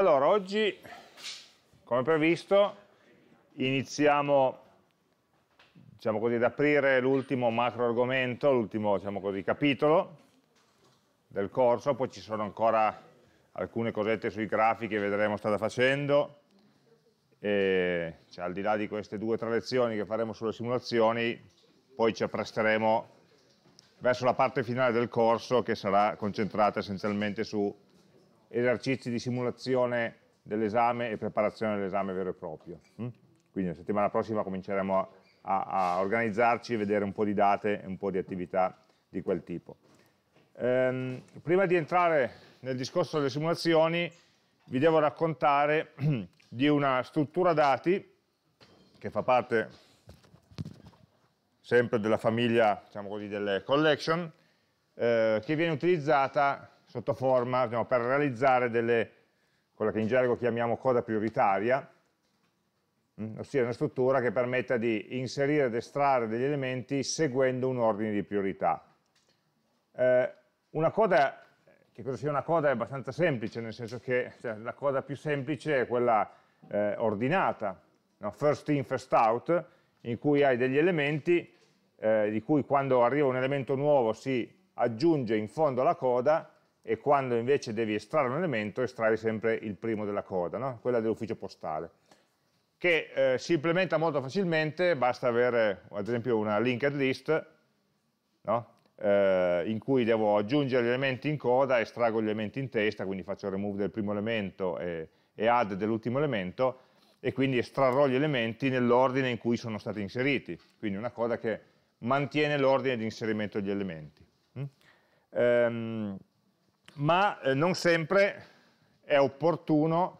Allora, oggi, come previsto, iniziamo diciamo così, ad aprire l'ultimo macro argomento, l'ultimo diciamo capitolo del corso, poi ci sono ancora alcune cosette sui grafi che vedremo strada facendo, e, cioè, al di là di queste due o tre lezioni che faremo sulle simulazioni, poi ci appresteremo verso la parte finale del corso che sarà concentrata essenzialmente su esercizi di simulazione dell'esame e preparazione dell'esame vero e proprio. Hm? Quindi la settimana prossima cominceremo a, a, a organizzarci e vedere un po' di date e un po' di attività di quel tipo. Ehm, prima di entrare nel discorso delle simulazioni vi devo raccontare di una struttura dati che fa parte sempre della famiglia diciamo così, delle collection eh, che viene utilizzata sotto forma, diciamo, per realizzare delle, quella che in gergo chiamiamo coda prioritaria, mm, ossia una struttura che permetta di inserire ed estrarre degli elementi seguendo un ordine di priorità. Eh, una coda, che cosa sia una coda, è abbastanza semplice, nel senso che cioè, la coda più semplice è quella eh, ordinata, no? first in, first out, in cui hai degli elementi eh, di cui quando arriva un elemento nuovo si aggiunge in fondo alla coda e quando invece devi estrarre un elemento estrai sempre il primo della coda, no? quella dell'ufficio postale, che eh, si implementa molto facilmente, basta avere ad esempio una linked list no? eh, in cui devo aggiungere gli elementi in coda, estraggo gli elementi in testa, quindi faccio remove del primo elemento e, e add dell'ultimo elemento e quindi estrarrò gli elementi nell'ordine in cui sono stati inseriti, quindi una coda che mantiene l'ordine di inserimento degli elementi. Mm? Um, ma eh, non sempre è opportuno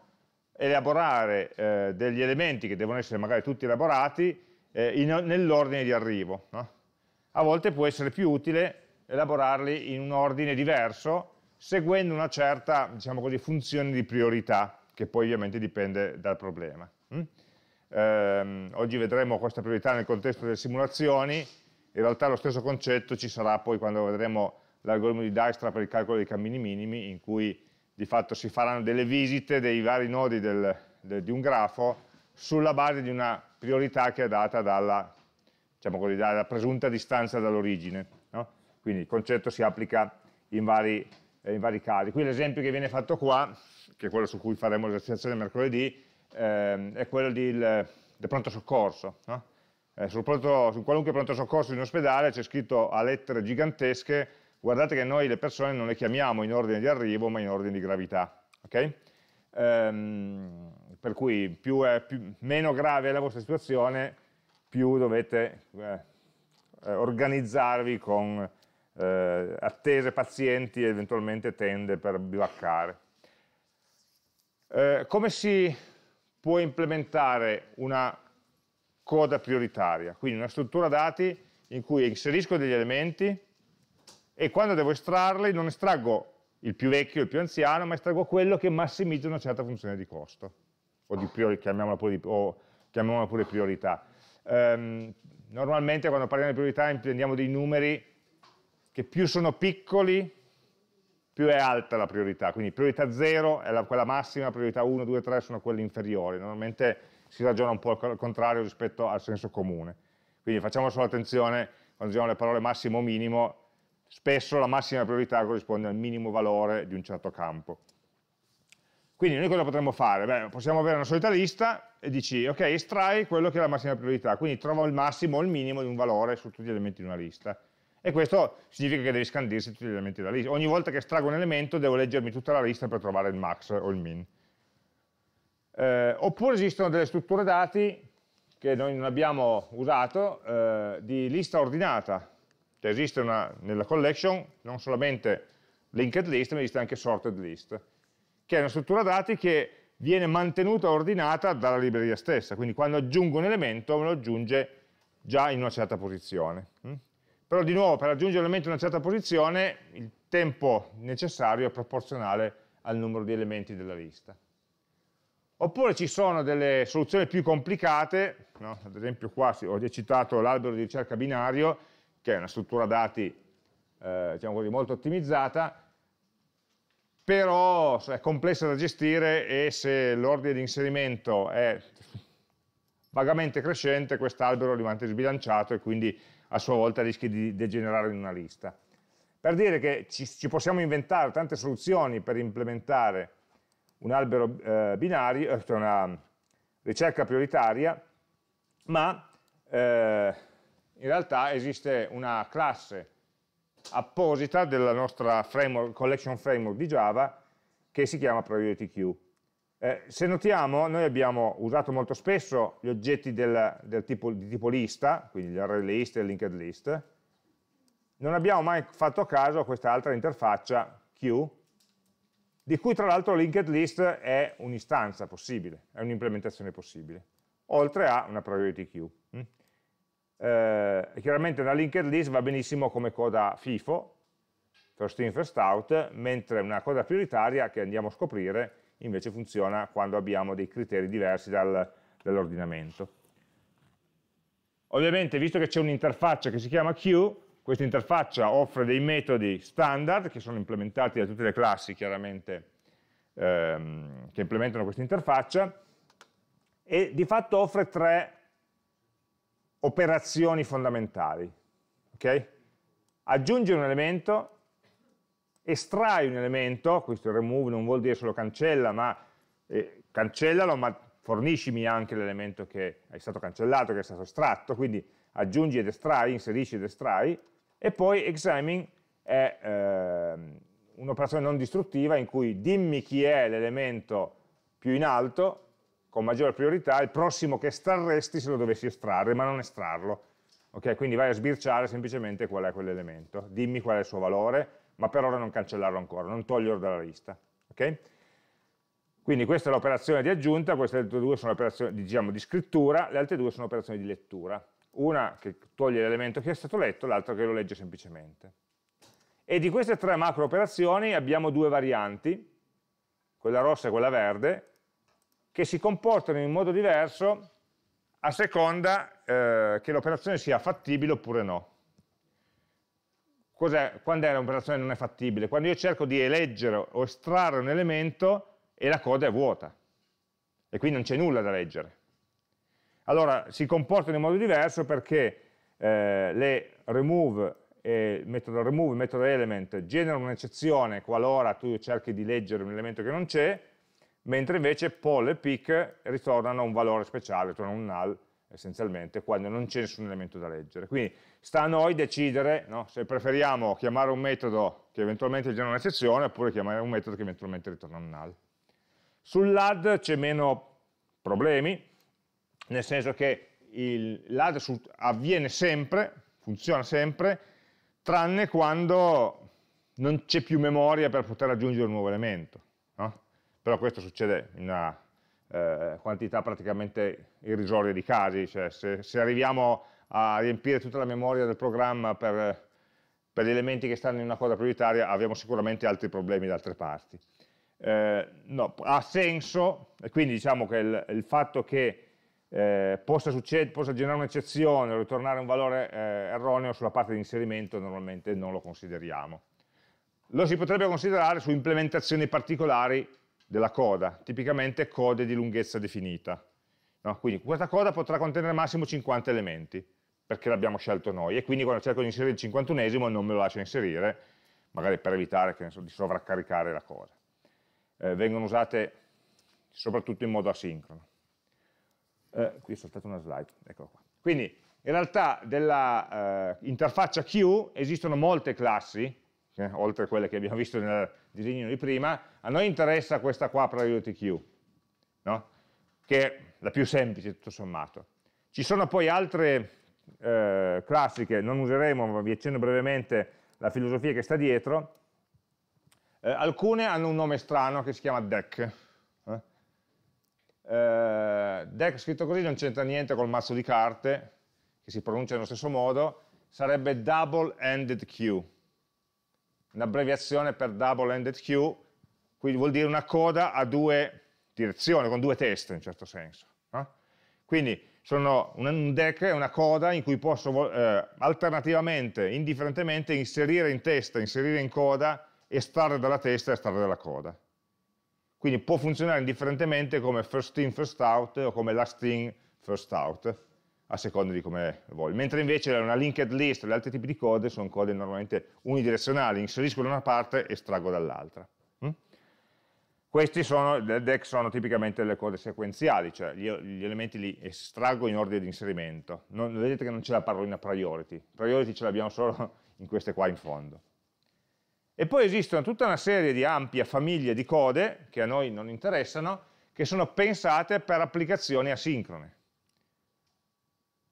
elaborare eh, degli elementi che devono essere magari tutti elaborati eh, nell'ordine di arrivo. No? A volte può essere più utile elaborarli in un ordine diverso, seguendo una certa diciamo così, funzione di priorità, che poi ovviamente dipende dal problema. Mm? Ehm, oggi vedremo questa priorità nel contesto delle simulazioni, in realtà lo stesso concetto ci sarà poi quando vedremo l'algoritmo di Dijkstra per il calcolo dei cammini minimi, in cui di fatto si faranno delle visite dei vari nodi del, del, di un grafo sulla base di una priorità che è data dalla, diciamo così, dalla presunta distanza dall'origine. No? Quindi il concetto si applica in vari, eh, in vari casi. Qui l'esempio che viene fatto qua, che è quello su cui faremo l'esercizio mercoledì, ehm, è quello di, del pronto soccorso. No? Eh, sul, pronto, su qualunque pronto soccorso in ospedale c'è scritto a lettere gigantesche Guardate che noi le persone non le chiamiamo in ordine di arrivo, ma in ordine di gravità. Okay? Ehm, per cui più è, più, meno grave è la vostra situazione, più dovete eh, eh organizzarvi con eh, attese pazienti e eventualmente tende per bivaccare. Eh, come si può implementare una coda prioritaria? Quindi una struttura dati in cui inserisco degli elementi, e quando devo estrarli non estraggo il più vecchio, il più anziano, ma estraggo quello che massimizza una certa funzione di costo, o, di priori, chiamiamola, pure, o chiamiamola, pure, priorità. Um, normalmente quando parliamo di priorità intendiamo dei numeri che più sono piccoli, più è alta la priorità, quindi priorità 0 è la, quella massima, priorità 1, 2, 3 sono quelle inferiori, normalmente si ragiona un po' al contrario rispetto al senso comune. Quindi facciamo solo attenzione quando usiamo le parole massimo o minimo, spesso la massima priorità corrisponde al minimo valore di un certo campo. Quindi noi cosa potremmo fare? Beh, possiamo avere una solita lista e dici, ok, estrai quello che è la massima priorità, quindi trova il massimo o il minimo di un valore su tutti gli elementi di una lista. E questo significa che devi scandirsi tutti gli elementi della lista. Ogni volta che estraggo un elemento devo leggermi tutta la lista per trovare il max o il min. Eh, oppure esistono delle strutture dati che noi non abbiamo usato, eh, di lista ordinata, cioè esiste una, nella collection non solamente linked list, ma esiste anche sorted list, che è una struttura dati che viene mantenuta ordinata dalla libreria stessa, quindi quando aggiungo un elemento me lo aggiunge già in una certa posizione. Mm? Però di nuovo per aggiungere un elemento in una certa posizione il tempo necessario è proporzionale al numero di elementi della lista. Oppure ci sono delle soluzioni più complicate, no? ad esempio qua ho citato l'albero di ricerca binario, che è una struttura dati eh, diciamo così, molto ottimizzata, però cioè, è complessa da gestire e se l'ordine di inserimento è vagamente crescente, quest'albero rimane sbilanciato e quindi a sua volta rischi di degenerare in una lista. Per dire che ci, ci possiamo inventare tante soluzioni per implementare un albero eh, binario, eh, cioè una ricerca prioritaria, ma eh, in realtà esiste una classe apposita della nostra framework, collection framework di Java che si chiama priority queue. Eh, se notiamo, noi abbiamo usato molto spesso gli oggetti del, del tipo, di tipo lista, quindi l'array list e il linked list, non abbiamo mai fatto caso a questa altra interfaccia queue, di cui tra l'altro linked list è un'istanza possibile, è un'implementazione possibile, oltre a una priority queue. Hm? eh, chiaramente una linked list va benissimo come coda FIFO, first in first out, mentre una coda prioritaria che andiamo a scoprire invece funziona quando abbiamo dei criteri diversi dal, dall'ordinamento. Ovviamente, visto che c'è un'interfaccia che si chiama queue, questa interfaccia offre dei metodi standard che sono implementati da tutte le classi chiaramente ehm, che implementano questa interfaccia e di fatto offre tre operazioni fondamentali. Okay? Aggiungi un elemento, estrai un elemento, questo remove non vuol dire solo cancella, ma eh, cancellalo, ma forniscimi anche l'elemento che è stato cancellato, che è stato estratto, quindi aggiungi ed estrai, inserisci ed estrai, e poi examine è eh, un'operazione non distruttiva in cui dimmi chi è l'elemento più in alto con maggiore priorità il prossimo che estrarresti se lo dovessi estrarre, ma non estrarlo. Okay? Quindi vai a sbirciare semplicemente qual è quell'elemento, dimmi qual è il suo valore, ma per ora non cancellarlo ancora, non toglierlo dalla lista. Okay? Quindi questa è l'operazione di aggiunta, queste altre due sono operazioni diciamo, di scrittura, le altre due sono operazioni di lettura. Una che toglie l'elemento che è stato letto, l'altra che lo legge semplicemente. E di queste tre macro operazioni abbiamo due varianti, quella rossa e quella verde, che si comportano in modo diverso a seconda eh, che l'operazione sia fattibile oppure no. Cos'è, quando è un'operazione non è fattibile? Quando io cerco di eleggere o estrarre un elemento e la coda è vuota e qui non c'è nulla da leggere. Allora si comportano in modo diverso perché eh, le remove e il metodo remove, il metodo element generano un'eccezione qualora tu cerchi di leggere un elemento che non c'è mentre invece poll e pick ritornano un valore speciale, ritornano un null essenzialmente quando non c'è nessun elemento da leggere. Quindi sta a noi decidere no? se preferiamo chiamare un metodo che eventualmente genera un'eccezione oppure chiamare un metodo che eventualmente ritorna un null. Sull'add c'è meno problemi, nel senso che l'add avviene sempre, funziona sempre, tranne quando non c'è più memoria per poter aggiungere un nuovo elemento però questo succede in una eh, quantità praticamente irrisoria di casi, cioè se, se, arriviamo a riempire tutta la memoria del programma per, per, gli elementi che stanno in una coda prioritaria abbiamo sicuramente altri problemi da altre parti. Eh, no, ha senso, e quindi diciamo che il, il fatto che eh, possa, possa, generare un'eccezione o ritornare un valore eh, erroneo sulla parte di inserimento normalmente non lo consideriamo. Lo si potrebbe considerare su implementazioni particolari della coda, tipicamente code di lunghezza definita. No? Quindi questa coda potrà contenere massimo 50 elementi, perché l'abbiamo scelto noi, e quindi quando cerco di inserire il 51 esimo non me lo lascio inserire, magari per evitare so, di sovraccaricare la cosa. Eh, vengono usate soprattutto in modo asincrono. Eh, qui è saltata una slide, eccola qua. Quindi in realtà dell'interfaccia eh, Q esistono molte classi eh, oltre a quelle che abbiamo visto nel disegno di prima, a noi interessa questa qua priority queue, no? che è la più semplice tutto sommato. Ci sono poi altre eh, classiche, non useremo, ma vi accenno brevemente la filosofia che sta dietro, eh, alcune hanno un nome strano che si chiama DEC. Eh? eh DEC scritto così non c'entra niente col mazzo di carte, che si pronuncia nello stesso modo, sarebbe Double Ended Queue un'abbreviazione per double ended queue, quindi vuol dire una coda a due direzioni, con due teste in certo senso. No? Quindi sono un deck è una coda in cui posso eh, alternativamente, indifferentemente, inserire in testa, inserire in coda, estrarre dalla testa e estrarre dalla coda. Quindi può funzionare indifferentemente come first in, first out o come last in, first out a seconda di come vuoi. Mentre invece una linked list, gli altri tipi di code, sono code normalmente unidirezionali, inserisco da una parte e estraggo dall'altra. Mm? Questi sono, del deck sono tipicamente le code sequenziali, cioè gli, gli elementi li estraggo in ordine di inserimento. Non, vedete che non c'è la parolina priority, priority ce l'abbiamo solo in queste qua in fondo. E poi esistono tutta una serie di ampie famiglie di code, che a noi non interessano, che sono pensate per applicazioni asincrone.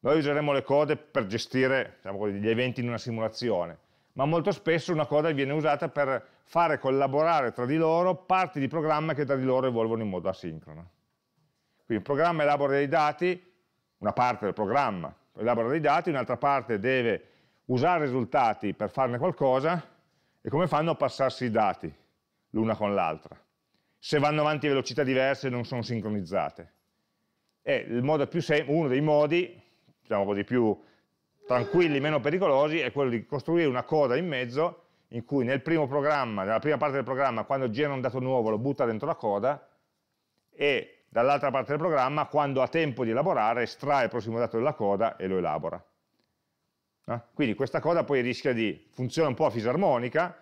Noi useremo le code per gestire diciamo, gli eventi in una simulazione, ma molto spesso una coda viene usata per fare collaborare tra di loro parti di programma che tra di loro evolvono in modo asincrono. Quindi il programma elabora dei dati, una parte del programma elabora dei dati, un'altra parte deve usare i risultati per farne qualcosa e come fanno a passarsi i dati l'una con l'altra, se vanno avanti a velocità diverse e non sono sincronizzate. E uno dei modi diciamo così, più tranquilli, meno pericolosi, è quello di costruire una coda in mezzo in cui nel primo programma, nella prima parte del programma, quando genera un dato nuovo lo butta dentro la coda e dall'altra parte del programma, quando ha tempo di elaborare, estrae il prossimo dato della coda e lo elabora. No? Ah? Quindi questa coda poi rischia di funzionare un po' a fisarmonica,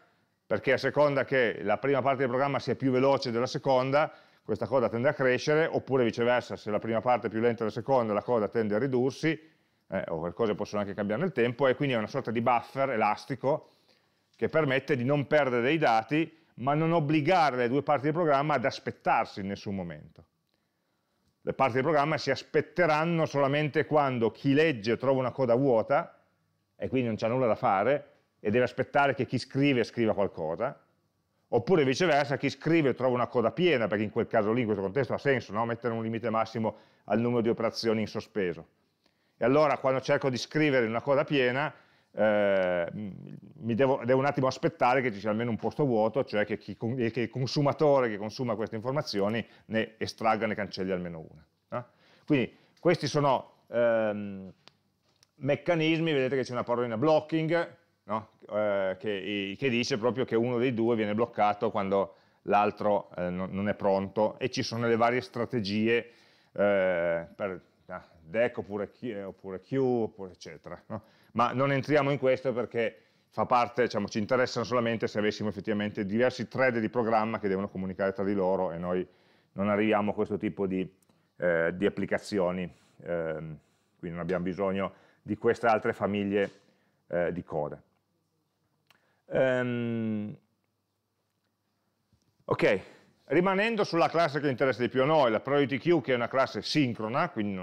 perché a seconda che la prima parte del programma sia più veloce della seconda, questa coda tende a crescere, oppure viceversa, se la prima parte è più lenta della seconda, la coda tende a ridursi, eh, o le cose possono anche cambiare nel tempo, e quindi è una sorta di buffer elastico che permette di non perdere dei dati, ma non obbligare le due parti del programma ad aspettarsi in nessun momento. Le parti del programma si aspetteranno solamente quando chi legge trova una coda vuota e quindi non c'ha nulla da fare e deve aspettare che chi scrive scriva qualcosa, oppure viceversa chi scrive trova una coda piena, perché in quel caso lì, in questo contesto ha senso no? mettere un limite massimo al numero di operazioni in sospeso. E allora quando cerco di scrivere una coda piena, eh, mi devo, devo, un attimo aspettare che ci sia almeno un posto vuoto, cioè che, chi, che il consumatore che consuma queste informazioni ne estragga, ne cancelli almeno una. No? Quindi questi sono ehm, meccanismi, vedete che c'è una parolina blocking, no? eh, che, che, dice proprio che uno dei due viene bloccato quando l'altro eh, non, non, è pronto e ci sono le varie strategie eh, per Ah, DEC oppure, eh, oppure Q, oppure eccetera. No? Ma non entriamo in questo perché fa parte, diciamo, ci interessano solamente se avessimo effettivamente diversi thread di programma che devono comunicare tra di loro e noi non arriviamo a questo tipo di, eh, di applicazioni, eh, quindi non abbiamo bisogno di queste altre famiglie eh, di code. Um, ok, rimanendo sulla classe che interessa di più a noi, la priority queue che è una classe sincrona, quindi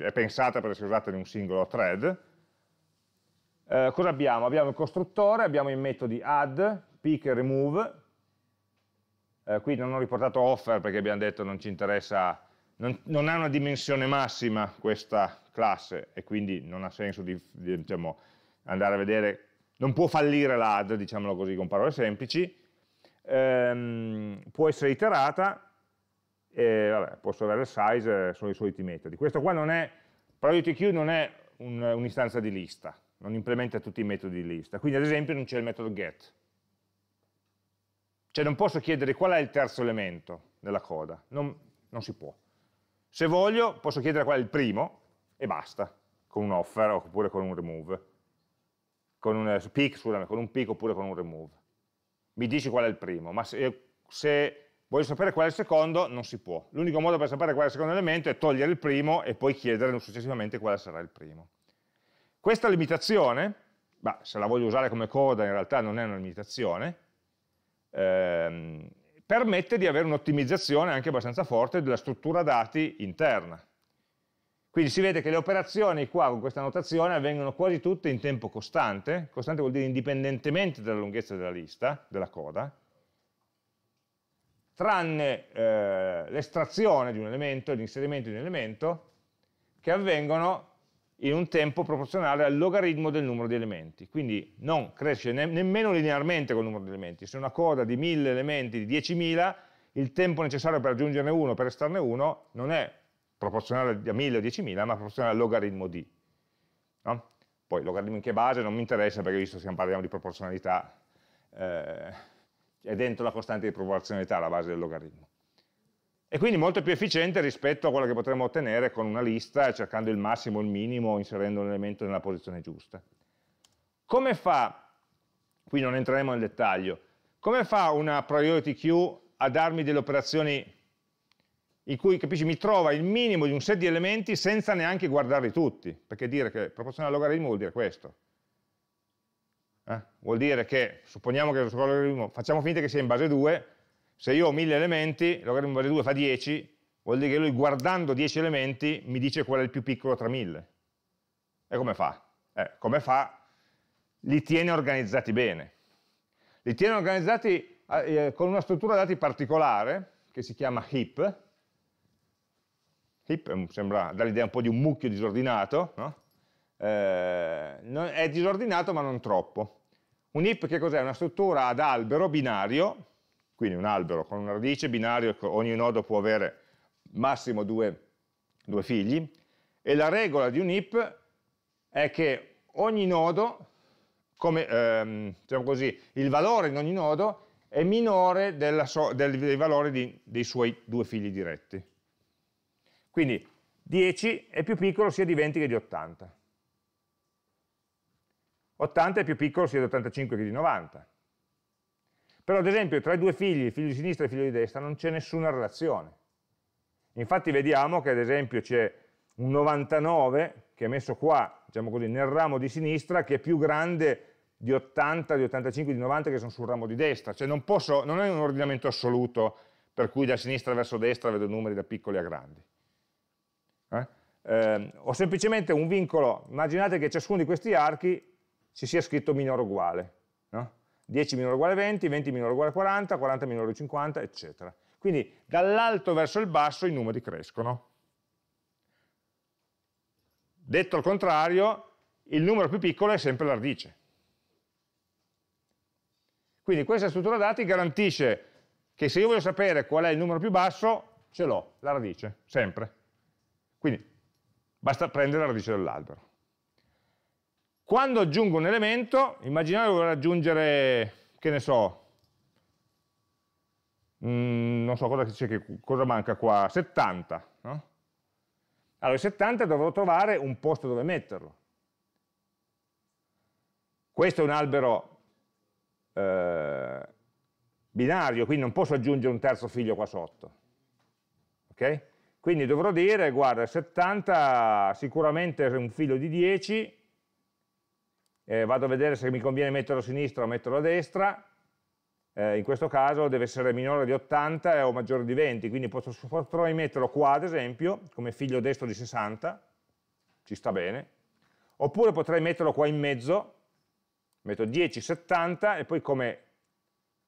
è pensata per essere usata in un singolo thread, eh, cosa abbiamo? Abbiamo il costruttore, abbiamo i metodi add, pick e remove, eh, qui non ho riportato offer perché abbiamo detto non ci interessa, non, non ha una dimensione massima questa classe e quindi non ha senso di, di diciamo, andare a vedere, non può fallire l'add, diciamolo così con parole semplici, ehm, può essere iterata, e vabbè, posso avere il size, eh, sono i soliti metodi. Questo qua non è, priority queue non è un'istanza un di lista, non implementa tutti i metodi di lista, quindi ad esempio non c'è il metodo get. Cioè non posso chiedere qual è il terzo elemento della coda, non, non si può. Se voglio posso chiedere qual è il primo e basta, con un offer oppure con un remove, con un eh, pick, scusami, con un pick oppure con un remove mi dici qual è il primo, ma se, se voglio sapere qual è il secondo, non si può. L'unico modo per sapere qual è il secondo elemento è togliere il primo e poi chiedere successivamente quale sarà il primo. Questa limitazione, bah, se la voglio usare come coda in realtà non è una limitazione, ehm, permette di avere un'ottimizzazione anche abbastanza forte della struttura dati interna. Quindi si vede che le operazioni qua con questa notazione avvengono quasi tutte in tempo costante, costante vuol dire indipendentemente dalla lunghezza della lista, della coda, tranne eh, l'estrazione di un elemento, l'inserimento di un elemento, che avvengono in un tempo proporzionale al logaritmo del numero di elementi, quindi non cresce ne nemmeno linearmente col numero di elementi, se una coda di 1000 elementi, di 10.000, il tempo necessario per aggiungerne uno, per estrarne uno, non è proporzionale a 1000 o 10.000, ma proporzionale al logaritmo di. No? Poi logaritmo in che base non mi interessa perché visto che parliamo di proporzionalità, eh, è dentro la costante di proporzionalità la base del logaritmo. E quindi molto più efficiente rispetto a quello che potremmo ottenere con una lista, cercando il massimo, il minimo, inserendo un elemento nella posizione giusta. Come fa, qui non entreremo nel dettaglio, come fa una priority queue a darmi delle operazioni in cui capisci, mi trova il minimo di un set di elementi senza neanche guardarli tutti, perché dire che proporzionale al logaritmo vuol dire questo. Eh? Vuol dire che, supponiamo che il logaritmo, facciamo finta che sia in base 2, se io ho 1000 elementi, il logaritmo in base 2 fa 10, vuol dire che lui guardando 10 elementi mi dice qual è il più piccolo tra 1000. E come fa? Eh, come fa? Li tiene organizzati bene. Li tiene organizzati eh, con una struttura dati particolare, che si chiama HIP, hip mm, sembra, dà l'idea un po' di un mucchio disordinato, no? eh, è disordinato ma non troppo. Un hip che cos'è? Una struttura ad albero binario, quindi un albero con una radice binario, ogni nodo può avere massimo due, due figli, e la regola di un hip è che ogni nodo, come, ehm, diciamo così, il valore in ogni nodo è minore so, del, dei valori di, dei suoi due figli diretti. Quindi 10 è più piccolo sia di 20 che di 80. 80 è più piccolo sia di 85 che di 90. Però ad esempio tra i due figli, il figlio di sinistra e il figlio di destra, non c'è nessuna relazione. Infatti vediamo che ad esempio c'è un 99 che è messo qua, diciamo così, nel ramo di sinistra che è più grande di 80, di 85, di 90 che sono sul ramo di destra. Cioè non, posso, non è un ordinamento assoluto per cui da sinistra verso destra vedo numeri da piccoli a grandi eh? Eh, ho semplicemente un vincolo, immaginate che ciascuno di questi archi ci sia scritto minore o uguale, no? 10 minore o uguale 20, 20 minore o uguale 40, 40 minore 50, eccetera. Quindi dall'alto verso il basso i numeri crescono. Detto al contrario, il numero più piccolo è sempre la radice. Quindi questa struttura dati garantisce che se io voglio sapere qual è il numero più basso, ce l'ho, la radice, sempre. Quindi basta prendere la radice dell'albero. Quando aggiungo un elemento, immaginate di voler aggiungere, che ne so, mh, mm, non so cosa, che, cosa, manca qua, 70. No? Allora, 70 dovrò trovare un posto dove metterlo. Questo è un albero eh, binario, quindi non posso aggiungere un terzo figlio qua sotto. Okay? Quindi dovrò dire, guarda, 70 sicuramente è un filo di 10, eh, vado a vedere se mi conviene metterlo a sinistra o metterlo a destra, eh, in questo caso deve essere minore di 80 o maggiore di 20, quindi potrò metterlo qua ad esempio, come figlio destro di 60, ci sta bene, oppure potrei metterlo qua in mezzo, metto 10, 70 e poi come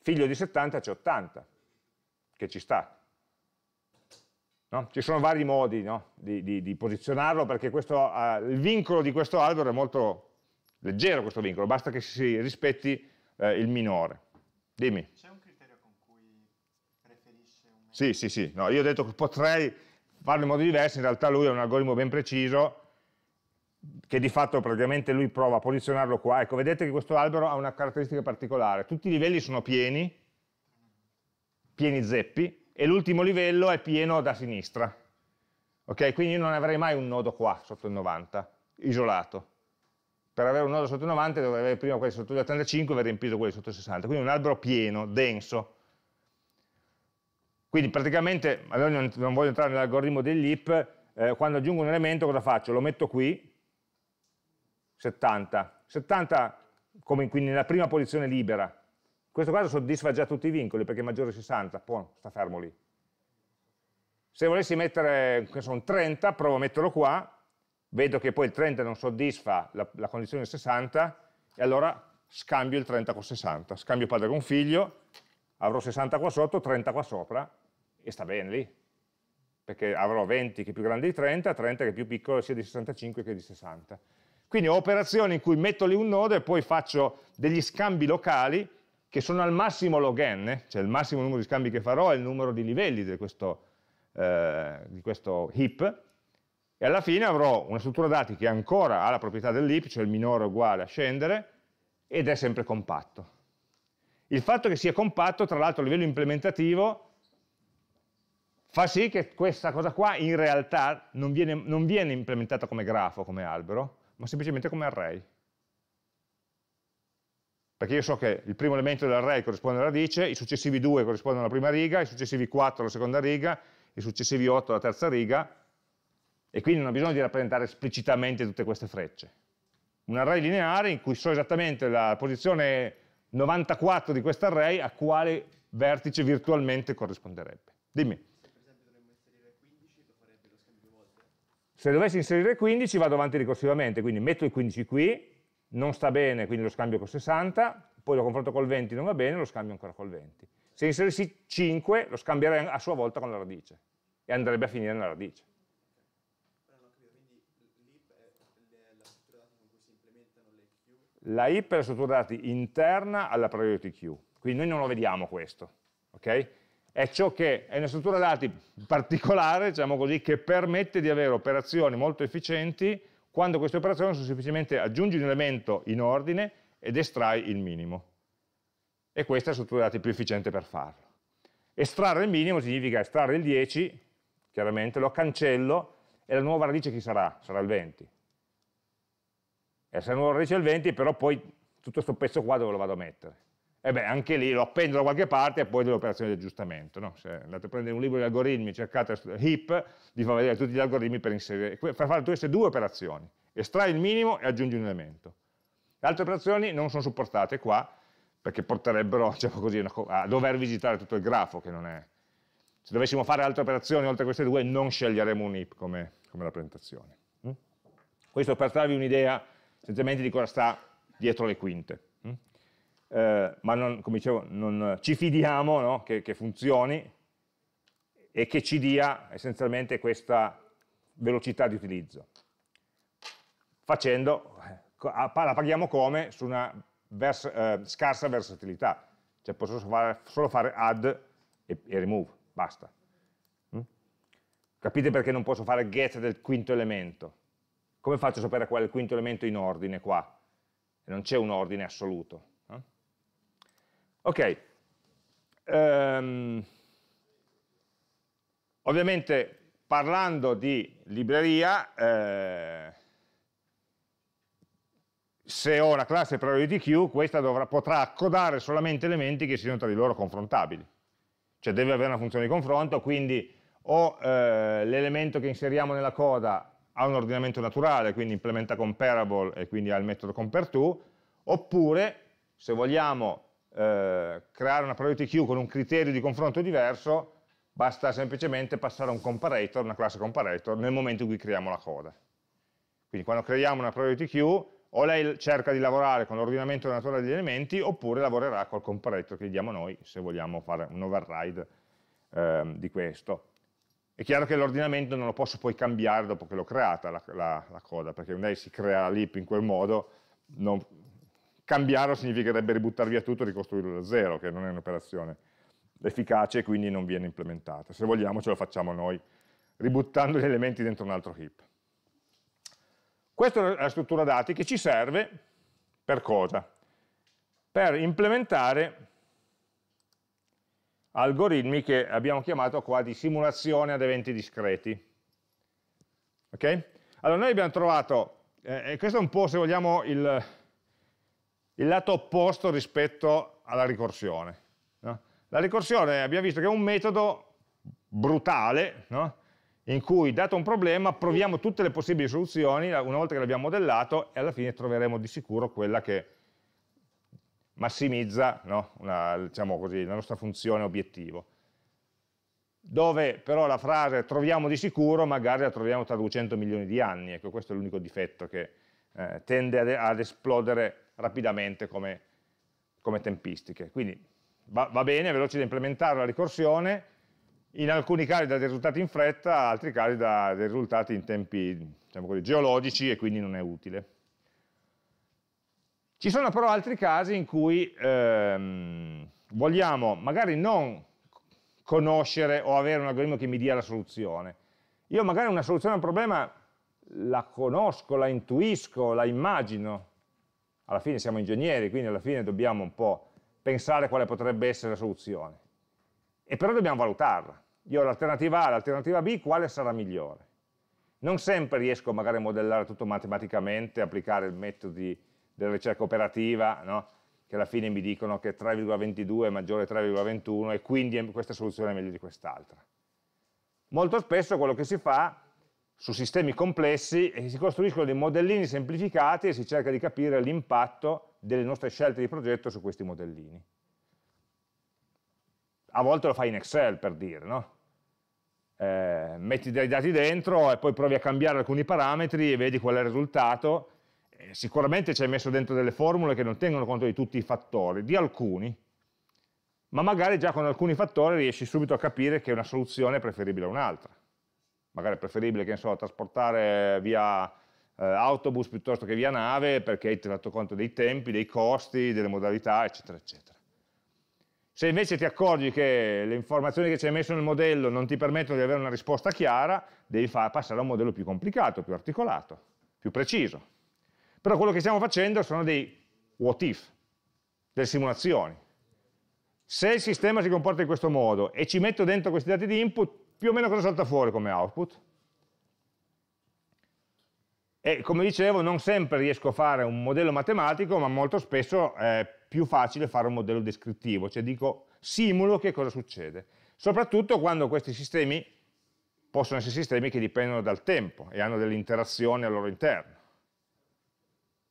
figlio di 70 c'è 80, che ci sta, No? Ci sono vari modi no? di, di, di, posizionarlo perché questo, uh, il vincolo di questo albero è molto leggero, questo vincolo, basta che si rispetti uh, il minore. Dimmi. C'è un criterio con cui preferisce un... Sì, sì, sì, no, io ho detto che potrei farlo in modo diverso, in realtà lui ha un algoritmo ben preciso che di fatto praticamente lui prova a posizionarlo qua. Ecco, vedete che questo albero ha una caratteristica particolare, tutti i livelli sono pieni, pieni zeppi, e l'ultimo livello è pieno da sinistra. Okay? Quindi io non avrei mai un nodo qua sotto il 90, isolato. Per avere un nodo sotto il 90 dovrei avere prima quelli sotto il 85 e aver riempito quelli sotto il 60. Quindi un albero pieno, denso. Quindi praticamente, allora non, non voglio entrare nell'algoritmo dell'IP, eh, quando aggiungo un elemento cosa faccio? Lo metto qui, 70. 70 come quindi nella prima posizione libera, in questo caso soddisfa già tutti i vincoli perché è maggiore di 60, buono, sta fermo lì. Se volessi mettere un 30, provo a metterlo qua, vedo che poi il 30 non soddisfa la, la condizione 60 e allora scambio il 30 con 60, scambio padre con figlio, avrò 60 qua sotto, 30 qua sopra e sta bene lì, perché avrò 20 che è più grande di 30, 30 che è più piccolo sia di 65 che di 60. Quindi ho operazioni in cui metto lì un nodo e poi faccio degli scambi locali che sono al massimo log n, eh, cioè il massimo numero di scambi che farò è il numero di livelli di questo, eh, di questo heap, e alla fine avrò una struttura dati che ancora ha la proprietà dell'heap, cioè il minore uguale a scendere, ed è sempre compatto. Il fatto che sia compatto, tra l'altro a livello implementativo, fa sì che questa cosa qua in realtà non viene, non viene implementata come grafo, come albero, ma semplicemente come array perché io so che il primo elemento dell'array corrisponde alla radice, i successivi due corrispondono alla prima riga, i successivi 4 alla seconda riga, i successivi 8 alla terza riga, e quindi non ho bisogno di rappresentare esplicitamente tutte queste frecce. Un array lineare in cui so esattamente la posizione 94 di questo array a quale vertice virtualmente corrisponderebbe. Dimmi. Se dovessi inserire 15 vado avanti ricorsivamente, quindi metto i 15 qui, non sta bene, quindi lo scambio con 60, poi lo confronto col 20 non va bene, lo scambio ancora col 20. Se inserissi 5, lo scambierei a sua volta con la radice e andrebbe a finire nella radice. La IP è la struttura dati interna alla priority queue, quindi noi non lo vediamo questo, ok? È ciò che è una struttura dati particolare, diciamo così, che permette di avere operazioni molto efficienti quando queste operazioni sono semplicemente aggiungi un elemento in ordine ed estrai il minimo. E questa è la struttura dati più efficiente per farlo. Estrarre il minimo significa estrarre il 10, chiaramente lo cancello e la nuova radice chi sarà? Sarà il 20. E se la nuova radice è il 20, però poi tutto questo pezzo qua dove lo vado a mettere? e eh beh, anche lì lo appendo da qualche parte e poi delle operazioni di aggiustamento. No? Se andate a prendere un libro di algoritmi, cercate HIP, vi fa vedere tutti gli algoritmi per, inserire, per fare queste due operazioni. Estrai il minimo e aggiungi un elemento. Le altre operazioni non sono supportate qua, perché porterebbero diciamo così, a dover visitare tutto il grafo, che non è... Se dovessimo fare altre operazioni oltre a queste due, non sceglieremo un HIP come, come rappresentazione. Mm? Questo per darvi un'idea, essenzialmente, di cosa sta dietro le quinte. Mm? eh, ma non, come dicevo, non ci fidiamo no? che, che funzioni e che ci dia essenzialmente questa velocità di utilizzo. Facendo, eh, la paghiamo come? Su una vers eh, scarsa versatilità, cioè posso fare, solo fare add e, e remove, basta. Mm? Capite perché non posso fare get del quinto elemento? Come faccio a sapere qual è il quinto elemento in ordine qua? Non c'è un ordine assoluto. Ok. Um, ovviamente parlando di libreria, eh, se ho una classe priority queue, questa dovrà, potrà accodare solamente elementi che siano tra di loro confrontabili. Cioè deve avere una funzione di confronto, quindi o eh, l'elemento che inseriamo nella coda ha un ordinamento naturale, quindi implementa comparable e quindi ha il metodo compareTo, oppure se vogliamo eh, creare una priority queue con un criterio di confronto diverso, basta semplicemente passare un comparator, una classe comparator, nel momento in cui creiamo la coda. Quindi quando creiamo una priority queue, o lei cerca di lavorare con l'ordinamento naturale degli elementi, oppure lavorerà col comparator che gli diamo noi, se vogliamo fare un override eh, di questo. È chiaro che l'ordinamento non lo posso poi cambiare dopo che l'ho creata la, la, la, coda, perché lei si crea la l'ip in quel modo, non, cambiarlo significherebbe ributtare via tutto e ricostruirlo da zero, che non è un'operazione efficace e quindi non viene implementata. Se vogliamo ce lo facciamo noi, ributtando gli elementi dentro un altro heap. Questa è la struttura dati che ci serve per cosa? Per implementare algoritmi che abbiamo chiamato qua di simulazione ad eventi discreti. Okay? Allora noi abbiamo trovato, eh, questo è un po' se vogliamo il, il lato opposto rispetto alla ricorsione. No? La ricorsione abbiamo visto che è un metodo brutale, no? in cui dato un problema proviamo tutte le possibili soluzioni, una volta che l'abbiamo modellato, e alla fine troveremo di sicuro quella che massimizza no? una, diciamo così, la nostra funzione obiettivo. Dove però la frase troviamo di sicuro magari la troviamo tra 200 milioni di anni, ecco questo è l'unico difetto che eh, tende ad, ad esplodere rapidamente come, come tempistiche. Quindi va, va bene, è veloce da implementare la ricorsione, in alcuni casi dà dei risultati in fretta, in altri casi dà dei risultati in tempi diciamo così, geologici e quindi non è utile. Ci sono però altri casi in cui ehm, vogliamo magari non conoscere o avere un algoritmo che mi dia la soluzione. Io magari una soluzione a un problema la conosco, la intuisco, la immagino, alla fine siamo ingegneri, quindi alla fine dobbiamo un po' pensare quale potrebbe essere la soluzione. E però dobbiamo valutarla. Io ho l'alternativa A, l'alternativa B, quale sarà migliore? Non sempre riesco magari a modellare tutto matematicamente, applicare il metodi della ricerca operativa, no? che alla fine mi dicono che 3,22 è maggiore a 3,21 e quindi questa soluzione è meglio di quest'altra. Molto spesso quello che si fa su sistemi complessi e si costruiscono dei modellini semplificati e si cerca di capire l'impatto delle nostre scelte di progetto su questi modellini. A volte lo fai in Excel, per dire, no? Eh, metti dei dati dentro e poi provi a cambiare alcuni parametri e vedi qual è il risultato. Eh, sicuramente ci hai messo dentro delle formule che non tengono conto di tutti i fattori, di alcuni, ma magari già con alcuni fattori riesci subito a capire che una soluzione è preferibile a un'altra magari è preferibile che, so, trasportare via eh, autobus piuttosto che via nave perché hai tenuto conto dei tempi, dei costi, delle modalità, eccetera, eccetera. Se invece ti accorgi che le informazioni che ci hai messo nel modello non ti permettono di avere una risposta chiara, devi passare a un modello più complicato, più articolato, più preciso. Però quello che stiamo facendo sono dei what if, delle simulazioni. Se il sistema si comporta in questo modo e ci metto dentro questi dati di input, più o meno cosa salta fuori come output? E come dicevo, non sempre riesco a fare un modello matematico, ma molto spesso è più facile fare un modello descrittivo, cioè dico simulo che cosa succede. Soprattutto quando questi sistemi possono essere sistemi che dipendono dal tempo e hanno delle interazioni al loro interno.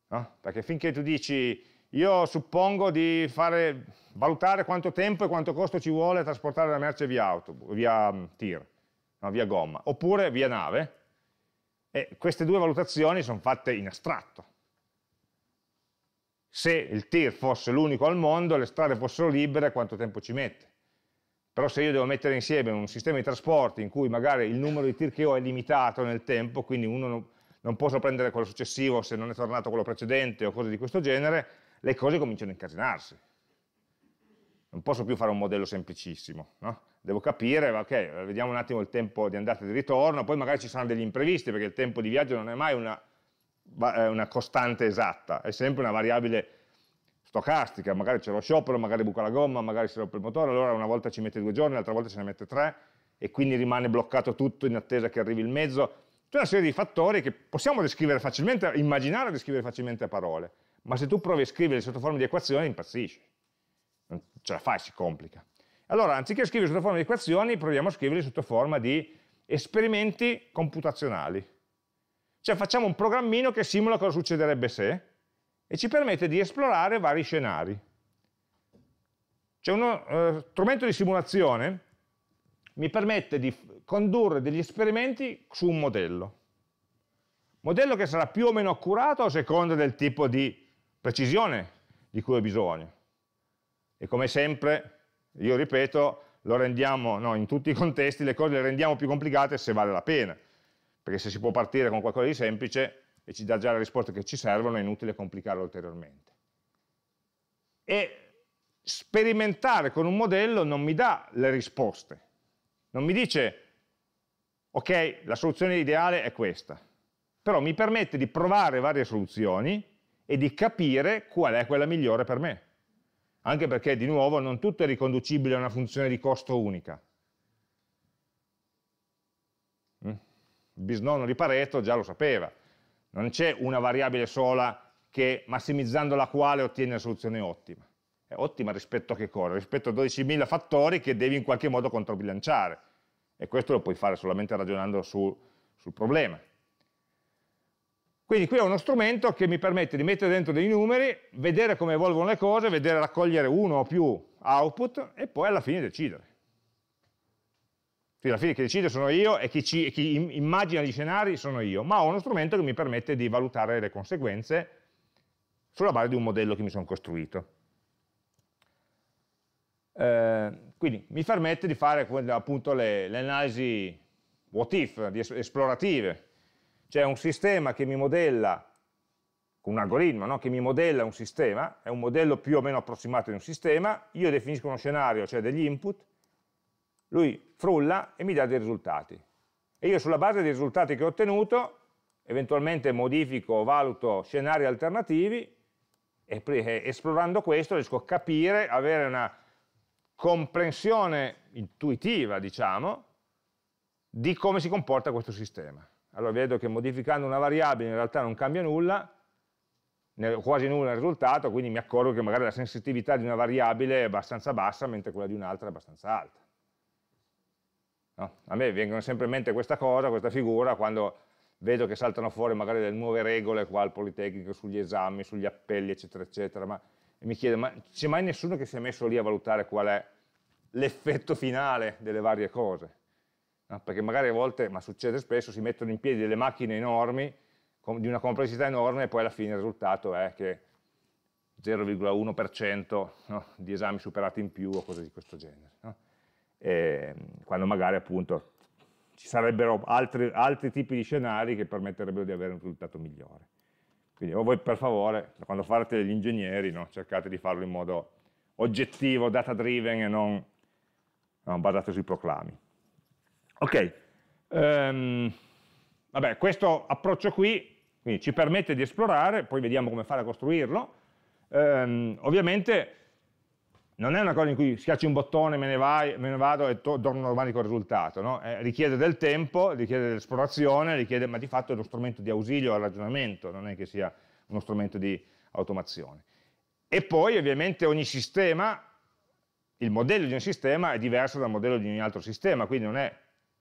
No? Perché finché tu dici io suppongo di fare, valutare quanto tempo e quanto costo ci vuole trasportare la merce via, autobus, via mm, tir, no, via gomma, oppure via nave. E queste due valutazioni sono fatte in astratto. Se il tir fosse l'unico al mondo e le strade fossero libere, quanto tempo ci mette? Però se io devo mettere insieme un sistema di trasporti in cui magari il numero di tir che ho è limitato nel tempo, quindi uno non, non posso prendere quello successivo se non è tornato quello precedente o cose di questo genere, le cose cominciano a incasinarsi. Non posso più fare un modello semplicissimo, no? devo capire, ok, vediamo un attimo il tempo di andata e di ritorno, poi magari ci saranno degli imprevisti, perché il tempo di viaggio non è mai una, una costante esatta, è sempre una variabile stocastica, magari c'è lo sciopero, magari buca la gomma, magari si rompe il motore, allora una volta ci mette due giorni, l'altra volta ce ne mette tre, e quindi rimane bloccato tutto in attesa che arrivi il mezzo, c'è una serie di fattori che possiamo descrivere facilmente, immaginare e descrivere facilmente a parole, ma se tu provi a scriverli sotto forma di equazione impazzisci, non ce la fai, si complica. Allora, anziché scriverli sotto forma di equazioni, proviamo a scriverli sotto forma di esperimenti computazionali. Cioè facciamo un programmino che simula cosa succederebbe se e ci permette di esplorare vari scenari. C'è uno eh, strumento di simulazione mi permette di condurre degli esperimenti su un modello. Modello che sarà più o meno accurato a seconda del tipo di precisione di cui ho bisogno. E come sempre, io ripeto, lo rendiamo, no, in tutti i contesti le cose le rendiamo più complicate se vale la pena, perché se si può partire con qualcosa di semplice e ci dà già le risposte che ci servono, è inutile complicarlo ulteriormente. E sperimentare con un modello non mi dà le risposte, non mi dice, ok, la soluzione ideale è questa, però mi permette di provare varie soluzioni e di capire qual è quella migliore per me. Anche perché, di nuovo, non tutto è riconducibile a una funzione di costo unica. Mm. Il bisnonno di Pareto già lo sapeva. Non c'è una variabile sola che, massimizzando la quale, ottiene la soluzione ottima. È ottima rispetto a che cosa? Rispetto a 12.000 fattori che devi in qualche modo controbilanciare. E questo lo puoi fare solamente ragionando su, sul problema. Quindi qui ho uno strumento che mi permette di mettere dentro dei numeri, vedere come evolvono le cose, vedere raccogliere uno o più output e poi alla fine decidere. Quindi alla fine chi decide sono io e chi, ci, chi immagina gli scenari sono io, ma ho uno strumento che mi permette di valutare le conseguenze sulla base di un modello che mi sono costruito. Eh, quindi mi permette di fare appunto le, le analisi what if, esplorative, cioè un sistema che mi modella, un algoritmo no? che mi modella un sistema, è un modello più o meno approssimato di un sistema, io definisco uno scenario, cioè degli input, lui frulla e mi dà dei risultati. E io sulla base dei risultati che ho ottenuto, eventualmente modifico o valuto scenari alternativi e esplorando questo riesco a capire, avere una comprensione intuitiva, diciamo, di come si comporta questo sistema allora vedo che modificando una variabile in realtà non cambia nulla, quasi nulla il risultato, quindi mi accorgo che magari la sensitività di una variabile è abbastanza bassa, mentre quella di un'altra è abbastanza alta. No? A me vengono sempre in mente questa cosa, questa figura, quando vedo che saltano fuori magari delle nuove regole qua al Politecnico, sugli esami, sugli appelli, eccetera, eccetera, ma mi chiedo, ma c'è mai nessuno che si è messo lì a valutare qual è l'effetto finale delle varie cose? no? perché magari a volte, ma succede spesso, si mettono in piedi delle macchine enormi, di una complessità enorme, e poi alla fine il risultato è che 0,1% no? di esami superati in più o cose di questo genere. No? E, ehm, quando magari appunto ci sarebbero altri, altri, tipi di scenari che permetterebbero di avere un risultato migliore. Quindi o voi per favore, quando farete degli ingegneri, no? cercate di farlo in modo oggettivo, data driven e non, non basato sui proclami. Ok. Um, vabbè, questo approccio qui ci permette di esplorare, poi vediamo come fare a costruirlo. Um, ovviamente non è una cosa in cui schiacci un bottone, me ne, vai, me ne vado e torno normale col risultato, no? eh, richiede del tempo, richiede dell'esplorazione, richiede, ma di fatto è uno strumento di ausilio al ragionamento, non è che sia uno strumento di automazione. E poi ovviamente ogni sistema, il modello di un sistema è diverso dal modello di ogni altro sistema, quindi non è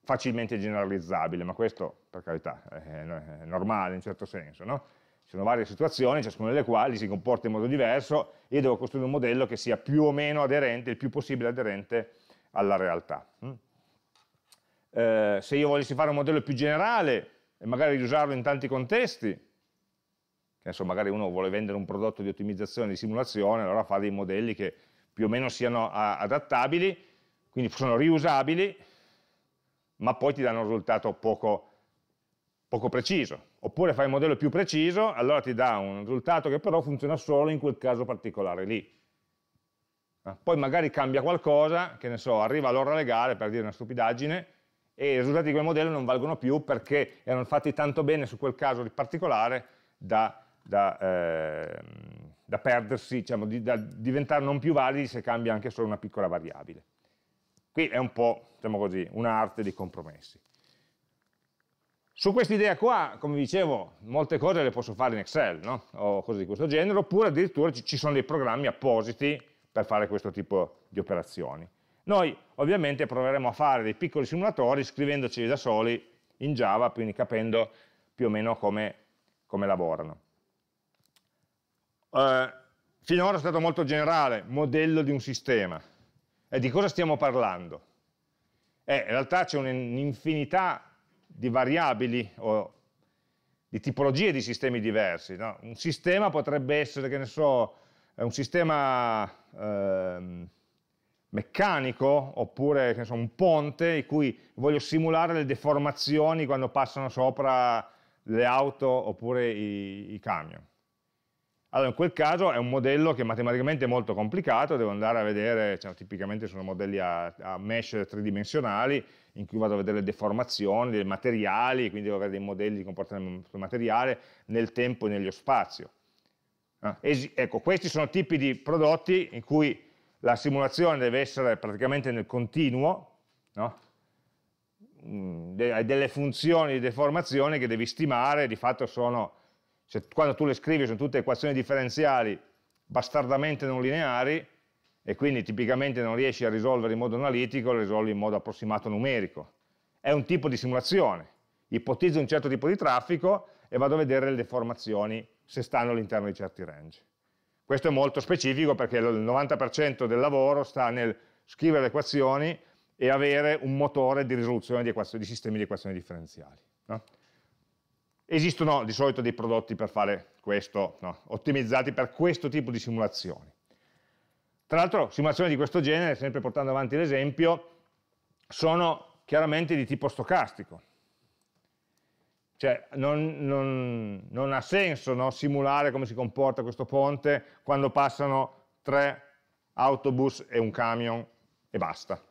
facilmente generalizzabile, ma questo per carità è normale in un certo senso, no? Ci sono varie situazioni, ciascuna delle quali si comporta in modo diverso e io devo costruire un modello che sia più o meno aderente, il più possibile aderente alla realtà. Mm? Eh, se io volessi fare un modello più generale e magari riusarlo in tanti contesti, che adesso magari uno vuole vendere un prodotto di ottimizzazione, di simulazione, allora fa dei modelli che più o meno siano adattabili, quindi sono riusabili, ma poi ti danno un risultato poco, poco preciso. Oppure fai un modello più preciso, allora ti dà un risultato che però funziona solo in quel caso particolare lì. Ah, poi magari cambia qualcosa, che ne so, arriva l'ora legale per dire una stupidaggine e i risultati di quel modello non valgono più perché erano fatti tanto bene su quel caso particolare da, da, eh, da perdersi, diciamo, di, da diventare non più validi se cambia anche solo una piccola variabile. Qui è un po' diciamo così, un'arte di compromessi. Su quest'idea qua, come dicevo, molte cose le posso fare in Excel, no? o cose di questo genere, oppure addirittura ci sono dei programmi appositi per fare questo tipo di operazioni. Noi ovviamente proveremo a fare dei piccoli simulatori scrivendoci da soli in Java, quindi capendo più o meno come, come lavorano. Eh, finora è stato molto generale, modello di un sistema. E di cosa stiamo parlando? Eh, in realtà c'è un'infinità di variabili o di tipologie di sistemi diversi. No? Un sistema potrebbe essere, che ne so, eh, un sistema ehm, meccanico oppure che ne so, un ponte in cui voglio simulare le deformazioni quando passano sopra le auto oppure i, i camion. Allora, in quel caso è un modello che matematicamente è molto complicato, devo andare a vedere, cioè, tipicamente sono modelli a, a, mesh tridimensionali, in cui vado a vedere le deformazioni dei materiali, quindi devo avere dei modelli di comportamento materiale nel tempo e nello spazio. Eh, ecco, questi sono tipi di prodotti in cui la simulazione deve essere praticamente nel continuo, no? Mm, de, delle funzioni di deformazione che devi stimare, di fatto sono cioè, quando tu le scrivi sono tutte equazioni differenziali bastardamente non lineari e quindi tipicamente non riesci a risolvere in modo analitico, le risolvi in modo approssimato numerico. È un tipo di simulazione. Ipotizzo un certo tipo di traffico e vado a vedere le deformazioni se stanno all'interno di certi range. Questo è molto specifico perché il 90% del lavoro sta nel scrivere le equazioni e avere un motore di risoluzione di, di sistemi di equazioni differenziali. No? Esistono di solito dei prodotti per fare questo, no? ottimizzati per questo tipo di simulazioni. Tra l'altro simulazioni di questo genere, sempre portando avanti l'esempio, sono chiaramente di tipo stocastico. Cioè non, non, non ha senso no? simulare come si comporta questo ponte quando passano tre autobus e un camion e basta.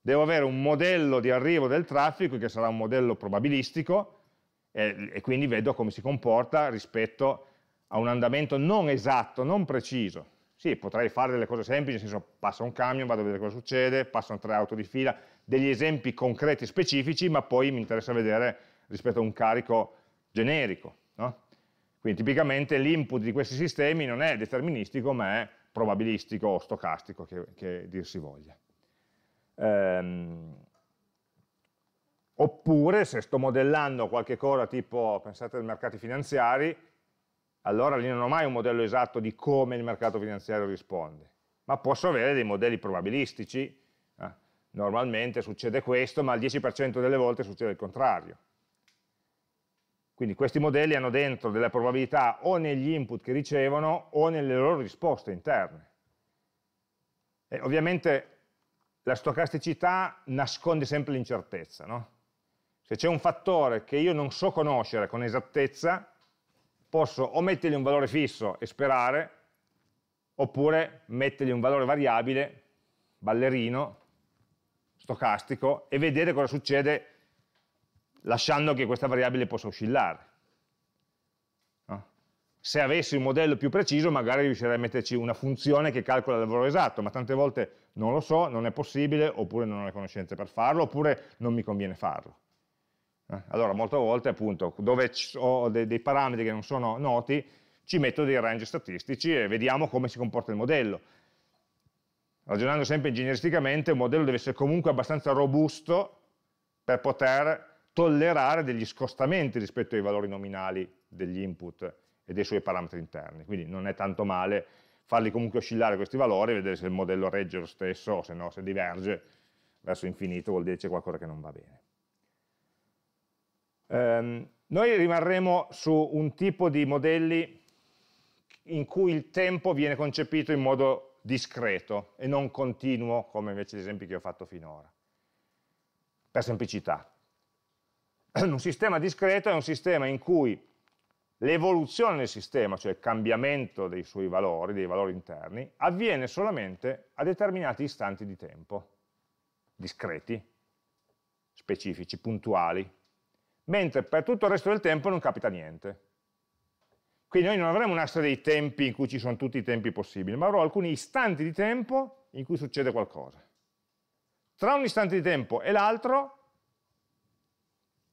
Devo avere un modello di arrivo del traffico che sarà un modello probabilistico e, e quindi vedo come si comporta rispetto a un andamento non esatto, non preciso. Sì, potrei fare delle cose semplici, nel senso passa un camion, vado a vedere cosa succede, passano tre auto di fila, degli esempi concreti e specifici, ma poi mi interessa vedere rispetto a un carico generico. No? Quindi tipicamente l'input di questi sistemi non è deterministico, ma è probabilistico o stocastico, che, che dir si voglia. Ehm, Oppure se sto modellando qualche cosa tipo, pensate ai mercati finanziari, allora lì non ho mai un modello esatto di come il mercato finanziario risponde, ma posso avere dei modelli probabilistici, eh. normalmente succede questo, ma il 10% delle volte succede il contrario. Quindi questi modelli hanno dentro delle probabilità o negli input che ricevono o nelle loro risposte interne. E ovviamente la stocasticità nasconde sempre l'incertezza, no? Se c'è un fattore che io non so conoscere con esattezza, posso o mettergli un valore fisso e sperare, oppure mettergli un valore variabile, ballerino, stocastico, e vedere cosa succede lasciando che questa variabile possa oscillare. No? Se avessi un modello più preciso magari riuscirei a metterci una funzione che calcola il valore esatto, ma tante volte non lo so, non è possibile, oppure non ho le conoscenze per farlo, oppure non mi conviene farlo. Eh, allora, molte volte, appunto, dove ho dei parametri che non sono noti, ci metto dei range statistici e vediamo come si comporta il modello. Ragionando sempre ingegneristicamente, un modello deve essere comunque abbastanza robusto per poter tollerare degli scostamenti rispetto ai valori nominali degli input e dei suoi parametri interni. Quindi non è tanto male farli comunque oscillare questi valori e vedere se il modello regge lo stesso o se no, se diverge verso infinito vuol dire che c'è qualcosa che non va bene. Um, noi rimarremo su un tipo di modelli in cui il tempo viene concepito in modo discreto e non continuo, come invece gli esempi che ho fatto finora, per semplicità. Un sistema discreto è un sistema in cui l'evoluzione del sistema, cioè il cambiamento dei suoi valori, dei valori interni, avviene solamente a determinati istanti di tempo, discreti, specifici, puntuali, mentre per tutto il resto del tempo non capita niente. Quindi noi non avremo un asse dei tempi in cui ci sono tutti i tempi possibili, ma avrò alcuni istanti di tempo in cui succede qualcosa. Tra un istante di tempo e l'altro,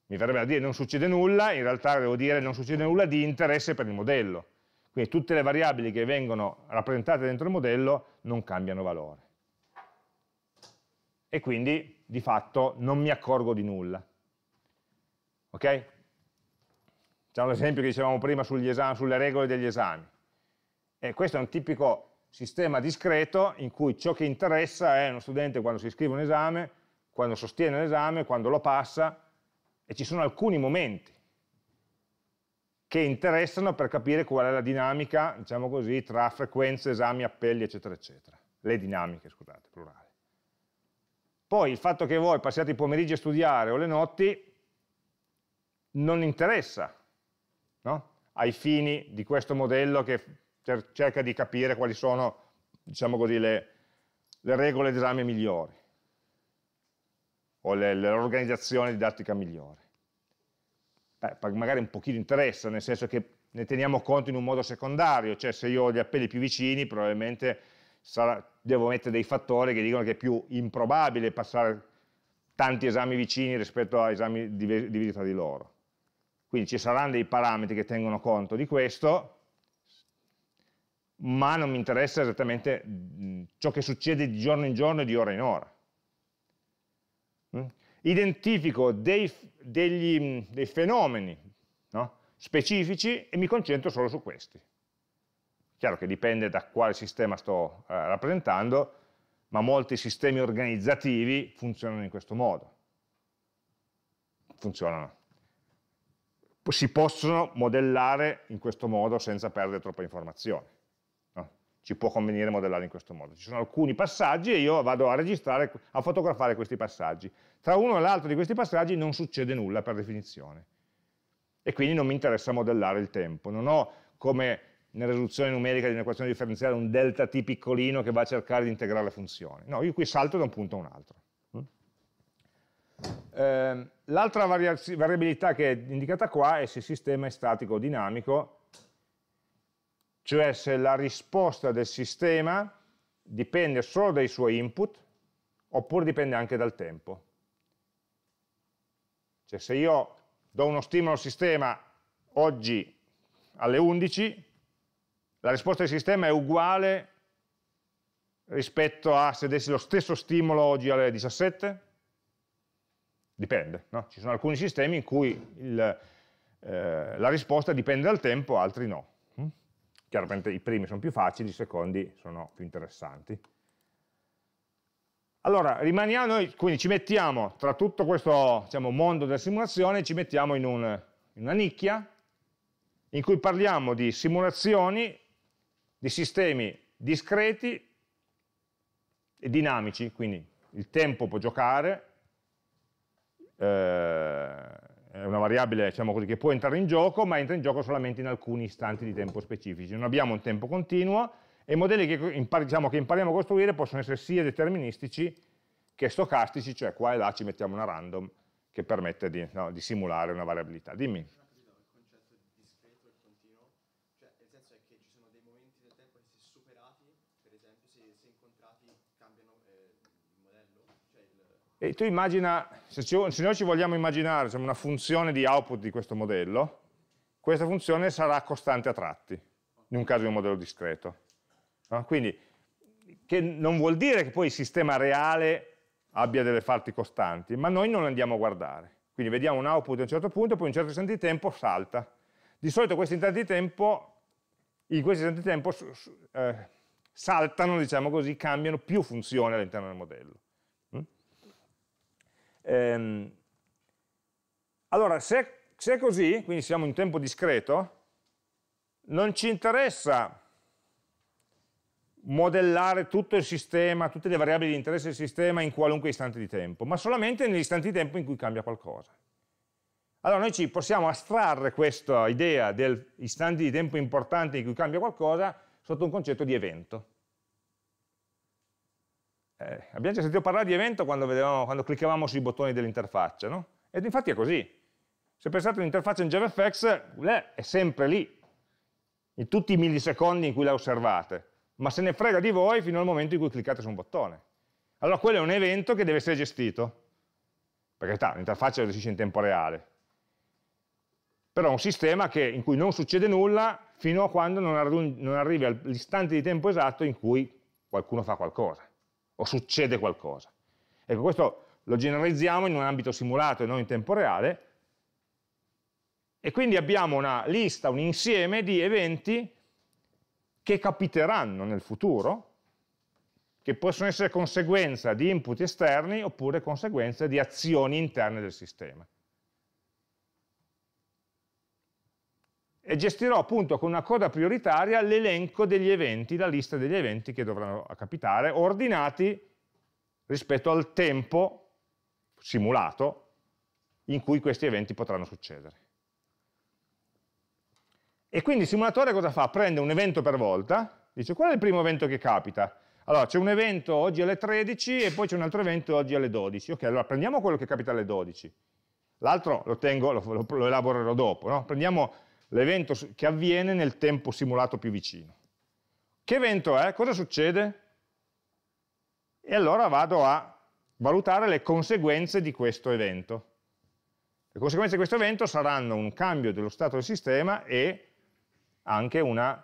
mi verrebbe a dire non succede nulla, in realtà devo dire non succede nulla di interesse per il modello. Quindi tutte le variabili che vengono rappresentate dentro il modello non cambiano valore. E quindi, di fatto, non mi accorgo di nulla. Ok? C'è l'esempio che dicevamo prima esami, sulle regole degli esami. E questo è un tipico sistema discreto in cui ciò che interessa è uno studente quando si iscrive un esame, quando sostiene l'esame, quando lo passa, e ci sono alcuni momenti che interessano per capire qual è la dinamica, diciamo così, tra frequenze, esami, appelli, eccetera, eccetera. Le dinamiche, scusate, plurale. Poi il fatto che voi passiate i pomeriggi a studiare o le notti non interessa no? ai fini di questo modello che cerca di capire quali sono diciamo così, le, le regole d'esame migliori o l'organizzazione didattica migliore. Beh, magari un pochino interessa, nel senso che ne teniamo conto in un modo secondario, cioè se io ho gli appelli più vicini probabilmente sarà, devo mettere dei fattori che dicono che è più improbabile passare tanti esami vicini rispetto a esami divisi tra di loro. Quindi ci saranno dei parametri che tengono conto di questo, ma non mi interessa esattamente mm, ciò che succede di giorno in giorno e di ora in ora. Mm? Identifico dei, degli, mm, dei fenomeni no? specifici e mi concentro solo su questi. Chiaro che dipende da quale sistema sto eh, rappresentando, ma molti sistemi organizzativi funzionano in questo modo. Funzionano si possono modellare in questo modo senza perdere troppa informazione. No? Ci può convenire modellare in questo modo. Ci sono alcuni passaggi e io vado a registrare, a fotografare questi passaggi. Tra uno e l'altro di questi passaggi non succede nulla per definizione. E quindi non mi interessa modellare il tempo. Non ho come nella risoluzione numerica di un'equazione differenziale un delta t piccolino che va a cercare di integrare le funzioni. No, io qui salto da un punto a un altro. Ehm, l'altra variabilità che è indicata qua è se il sistema è statico o dinamico, cioè se la risposta del sistema dipende solo dai suoi input oppure dipende anche dal tempo. Cioè se io do uno stimolo al sistema oggi alle 11, la risposta del sistema è uguale rispetto a se dessi lo stesso stimolo oggi alle 17 Dipende, no? ci sono alcuni sistemi in cui il, eh, la risposta dipende dal tempo, altri no. Mm? Chiaramente i primi sono più facili, i secondi sono più interessanti. Allora, rimaniamo noi, quindi ci mettiamo tra tutto questo diciamo, mondo della simulazione, ci mettiamo in, un, in una nicchia in cui parliamo di simulazioni di sistemi discreti e dinamici, quindi il tempo può giocare, eh, è una variabile diciamo così, che può entrare in gioco, ma entra in gioco solamente in alcuni istanti di tempo specifici. Non abbiamo un tempo continuo e i modelli che, impar diciamo, che impariamo a costruire possono essere sia deterministici che stocastici, cioè qua e là ci mettiamo una random che permette di, no, di simulare una variabilità. Dimmi. E tu immagina, se, ci, se noi ci vogliamo immaginare diciamo, una funzione di output di questo modello, questa funzione sarà costante a tratti, in un caso di un modello discreto. No? Quindi, che non vuol dire che poi il sistema reale abbia delle parti costanti, ma noi non andiamo a guardare. Quindi vediamo un output a un certo punto, poi un certo istante di tempo salta. Di solito questi istanti di tempo, in questi istanti di tempo eh, saltano, diciamo così, cambiano più funzioni all'interno del modello. Ehm, allora, se, se è così, quindi siamo in tempo discreto, non ci interessa modellare tutto il sistema, tutte le variabili di interesse del sistema in qualunque istante di tempo, ma solamente negli istanti di tempo in cui cambia qualcosa. Allora noi ci possiamo astrarre questa idea degli istanti di tempo importanti in cui cambia qualcosa sotto un concetto di evento eh, abbiamo già sentito parlare di evento quando, vedevamo, quando cliccavamo sui bottoni dell'interfaccia, no? Ed infatti è così. Se pensate all'interfaccia in JavaFX, è sempre lì, in tutti i millisecondi in cui la osservate, ma se ne frega di voi fino al momento in cui cliccate su un bottone. Allora quello è un evento che deve essere gestito. perché carità, l'interfaccia lo gestisce in tempo reale. Però è un sistema che, in cui non succede nulla fino a quando non, non arrivi all'istante di tempo esatto in cui qualcuno fa qualcosa o succede qualcosa. Ecco, questo lo generalizziamo in un ambito simulato e non in tempo reale, e quindi abbiamo una lista, un insieme di eventi che capiteranno nel futuro, che possono essere conseguenza di input esterni oppure conseguenza di azioni interne del sistema. e gestirò appunto con una coda prioritaria l'elenco degli eventi, la lista degli eventi che dovranno capitare, ordinati rispetto al tempo simulato in cui questi eventi potranno succedere. E quindi il simulatore cosa fa? Prende un evento per volta, dice qual è il primo evento che capita? Allora, c'è un evento oggi alle 13 e poi c'è un altro evento oggi alle 12. Ok, allora prendiamo quello che capita alle 12. L'altro lo, lo, lo, lo, elaborerò dopo. No? Prendiamo l'evento che avviene nel tempo simulato più vicino. Che evento è? Cosa succede? E allora vado a valutare le conseguenze di questo evento. Le conseguenze di questo evento saranno un cambio dello stato del sistema e anche una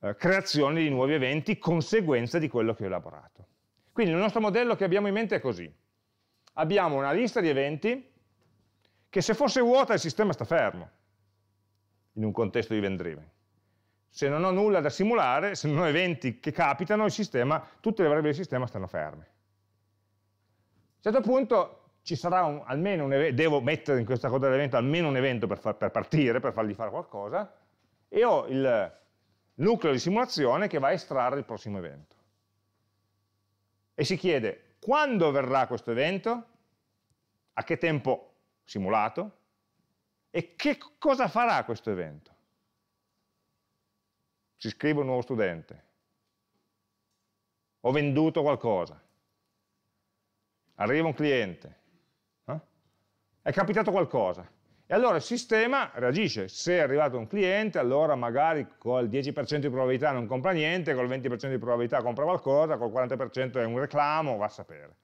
eh, creazione di nuovi eventi, conseguenza di quello che ho elaborato. Quindi il nostro modello che abbiamo in mente è così. Abbiamo una lista di eventi che se fosse vuota il sistema sta fermo, in un contesto di event driven. Se non ho nulla da simulare, se non ho eventi che capitano, sistema, tutte le variabili del sistema stanno ferme. A un certo punto ci sarà un, almeno un evento, devo mettere in questa coda dell'evento almeno un evento per, far, per partire, per fargli fare qualcosa, e ho il nucleo di simulazione che va a estrarre il prossimo evento. E si chiede quando verrà questo evento, a che tempo simulato, e che cosa farà questo evento? Si iscrive un nuovo studente, ho venduto qualcosa, arriva un cliente, eh? è capitato qualcosa. E allora il sistema reagisce, se è arrivato un cliente, allora magari col 10% di probabilità non compra niente, col 20% di probabilità compra qualcosa, col 40% è un reclamo, va a sapere.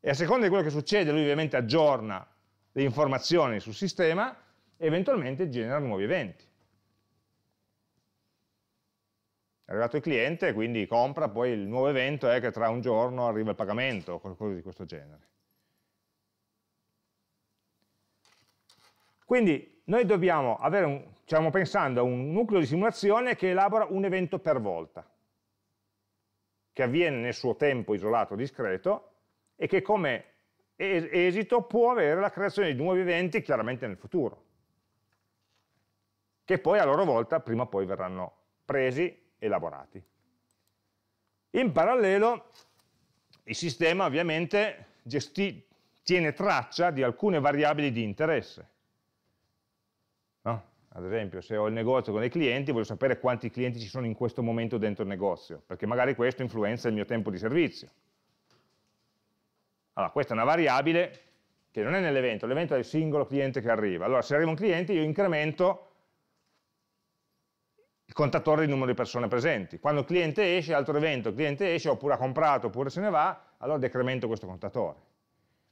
E a seconda di quello che succede, lui ovviamente aggiorna le informazioni sul sistema e eventualmente genera nuovi eventi. È arrivato il cliente, quindi compra, poi il nuovo evento è che tra un giorno arriva il pagamento o qualcosa di questo genere. Quindi noi dobbiamo avere, un, stiamo pensando a un nucleo di simulazione che elabora un evento per volta, che avviene nel suo tempo isolato discreto e che come esito può avere la creazione di nuovi eventi chiaramente nel futuro, che poi a loro volta prima o poi verranno presi e lavorati. In parallelo il sistema ovviamente tiene traccia di alcune variabili di interesse. No? Ad esempio se ho il negozio con dei clienti voglio sapere quanti clienti ci sono in questo momento dentro il negozio, perché magari questo influenza il mio tempo di servizio allora, questa è una variabile che non è nell'evento, l'evento è il singolo cliente che arriva. Allora, se arriva un cliente, io incremento il contatore di numero di persone presenti. Quando il cliente esce, altro evento, il cliente esce, oppure ha comprato, oppure se ne va, allora decremento questo contatore.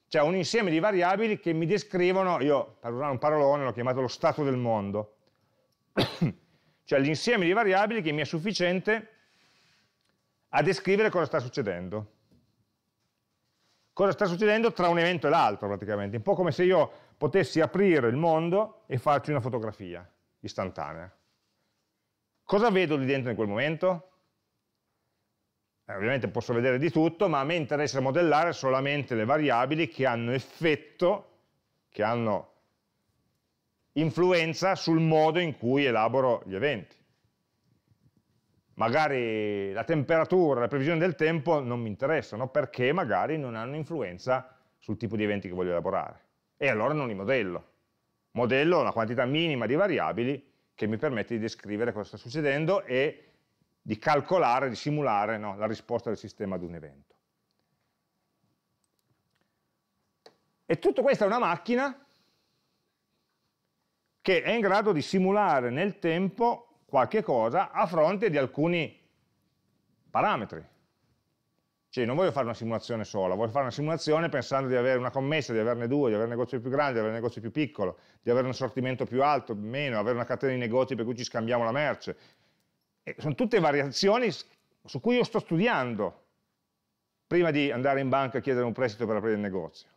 Cioè un insieme di variabili che mi descrivono, io per usare un parolone l'ho chiamato lo stato del mondo, cioè l'insieme di variabili che mi è sufficiente a descrivere cosa sta succedendo cosa sta succedendo tra un evento e l'altro praticamente, un po' come se io potessi aprire il mondo e farci una fotografia istantanea. Cosa vedo lì dentro in quel momento? Eh, ovviamente posso vedere di tutto, ma a me interessa modellare solamente le variabili che hanno effetto, che hanno influenza sul modo in cui elaboro gli eventi magari la temperatura, la previsione del tempo non mi interessano perché magari non hanno influenza sul tipo di eventi che voglio elaborare. E allora non li modello. Modello una quantità minima di variabili che mi permette di descrivere cosa sta succedendo e di calcolare, di simulare no, la risposta del sistema ad un evento. E tutto questa è una macchina che è in grado di simulare nel tempo qualche cosa a fronte di alcuni parametri. Cioè non voglio fare una simulazione sola, voglio fare una simulazione pensando di avere una commessa, di averne due, di avere un negozio più grande, di avere un negozio più piccolo, di avere un assortimento più alto, meno, avere una catena di negozi per cui ci scambiamo la merce. E sono tutte variazioni su cui io sto studiando prima di andare in banca a chiedere un prestito per aprire il negozio.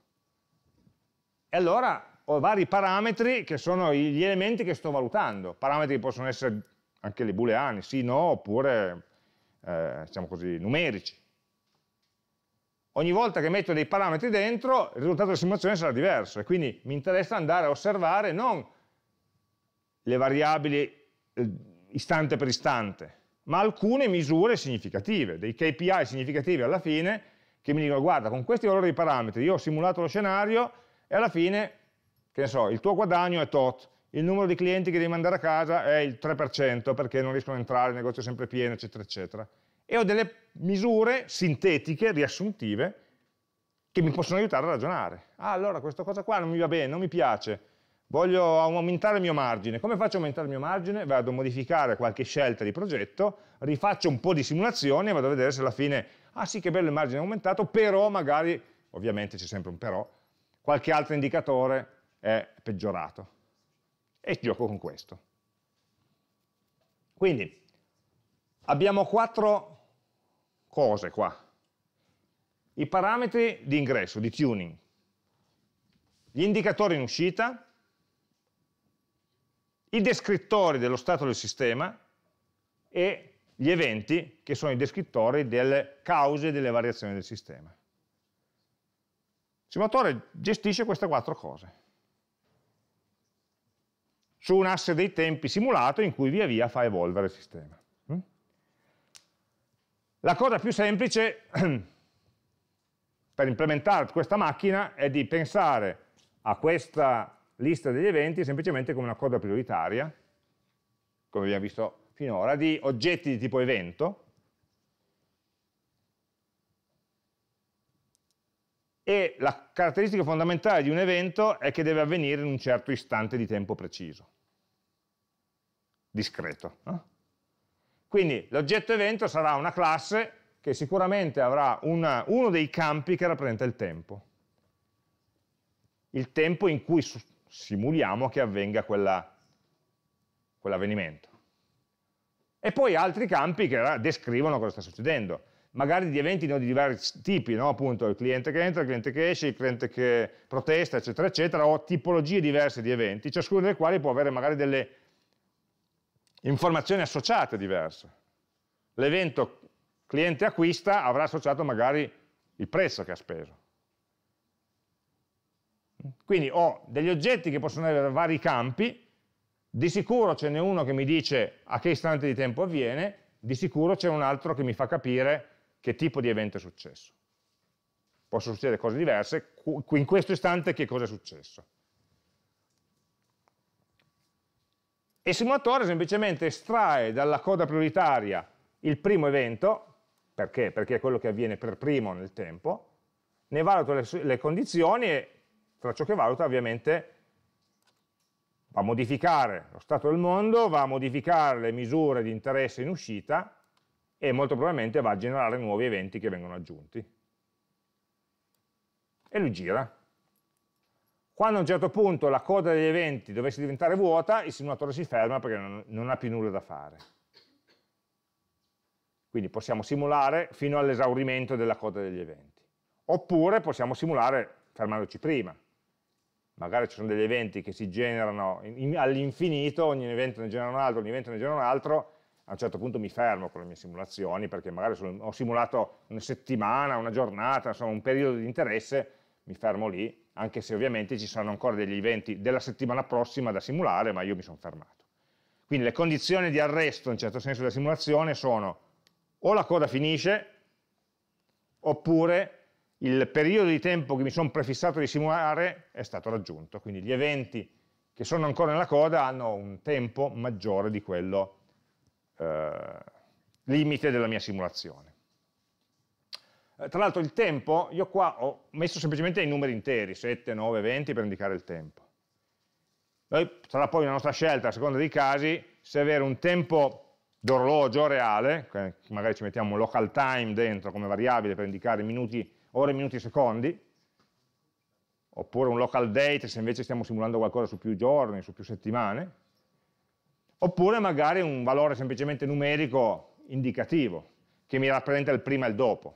E allora ho vari parametri che sono gli elementi che sto valutando, parametri che possono essere anche le booleane, sì, no, oppure eh, diciamo così, numerici. Ogni volta che metto dei parametri dentro, il risultato della simulazione sarà diverso e quindi mi interessa andare a osservare non le variabili eh, istante per istante, ma alcune misure significative, dei KPI significativi alla fine che mi dicono guarda con questi valori di parametri io ho simulato lo scenario e alla fine, che ne so, il tuo guadagno è tot, il numero di clienti che devi mandare a casa è il 3% perché non riescono a entrare, il negozio è sempre pieno, eccetera, eccetera. E ho delle misure sintetiche, riassuntive, che mi possono aiutare a ragionare. Ah, allora questa cosa qua non mi va bene, non mi piace, voglio aumentare il mio margine. Come faccio a aumentare il mio margine? Vado a modificare qualche scelta di progetto, rifaccio un po' di simulazioni e vado a vedere se alla fine, ah sì che bello il margine è aumentato, però magari, ovviamente c'è sempre un però, qualche altro indicatore è peggiorato e gioco con questo. Quindi abbiamo quattro cose qua. I parametri di ingresso, di tuning, gli indicatori in uscita, i descrittori dello stato del sistema e gli eventi che sono i descrittori delle cause delle variazioni del sistema. Il simulatore gestisce queste quattro cose su un asse dei tempi simulato in cui via via fa evolvere il sistema. Mm? La cosa più semplice per implementare questa macchina è di pensare a questa lista degli eventi semplicemente come una coda prioritaria, come abbiamo visto finora, di oggetti di tipo evento, e la caratteristica fondamentale di un evento è che deve avvenire in un certo istante di tempo preciso, discreto. No? Quindi l'oggetto evento sarà una classe che sicuramente avrà una, uno dei campi che rappresenta il tempo, il tempo in cui simuliamo che avvenga quell'avvenimento. Quell e poi altri campi che descrivono cosa sta succedendo magari di eventi no, di diversi tipi, no? appunto il cliente che entra, il cliente che esce, il cliente che protesta, eccetera, eccetera, o tipologie diverse di eventi, ciascuno dei quali può avere magari delle informazioni associate diverse. L'evento cliente acquista avrà associato magari il prezzo che ha speso. Quindi ho degli oggetti che possono avere vari campi, di sicuro ce n'è uno che mi dice a che istante di tempo avviene, di sicuro c'è un altro che mi fa capire che tipo di evento è successo. Possono succedere cose diverse, in questo istante che cosa è successo. E il simulatore semplicemente estrae dalla coda prioritaria il primo evento, perché? Perché è quello che avviene per primo nel tempo, ne valuta le, le condizioni e tra ciò che valuta ovviamente va a modificare lo stato del mondo, va a modificare le misure di interesse in uscita e molto probabilmente va a generare nuovi eventi che vengono aggiunti. E lui gira. Quando a un certo punto la coda degli eventi dovesse diventare vuota, il simulatore si ferma perché non, non ha più nulla da fare. Quindi possiamo simulare fino all'esaurimento della coda degli eventi. Oppure possiamo simulare fermandoci prima. Magari ci sono degli eventi che si generano all'infinito, ogni evento ne genera un altro, ogni evento ne genera un altro, a un certo punto mi fermo con le mie simulazioni perché magari sono, ho simulato una settimana, una giornata, insomma un periodo di interesse, mi fermo lì, anche se ovviamente ci saranno ancora degli eventi della settimana prossima da simulare, ma io mi sono fermato. Quindi le condizioni di arresto, in certo senso, della simulazione sono o la coda finisce, oppure il periodo di tempo che mi sono prefissato di simulare è stato raggiunto, quindi gli eventi che sono ancora nella coda hanno un tempo maggiore di quello che eh, limite della mia simulazione. Eh, tra l'altro il tempo, io qua ho messo semplicemente i numeri interi, 7, 9, 20 per indicare il tempo. Noi, sarà poi la nostra scelta, a seconda dei casi, se avere un tempo d'orologio reale, magari ci mettiamo un local time dentro come variabile per indicare minuti, ore, minuti e secondi, oppure un local date se invece stiamo simulando qualcosa su più giorni, su più settimane, oppure magari un valore semplicemente numerico indicativo, che mi rappresenta il prima e il dopo.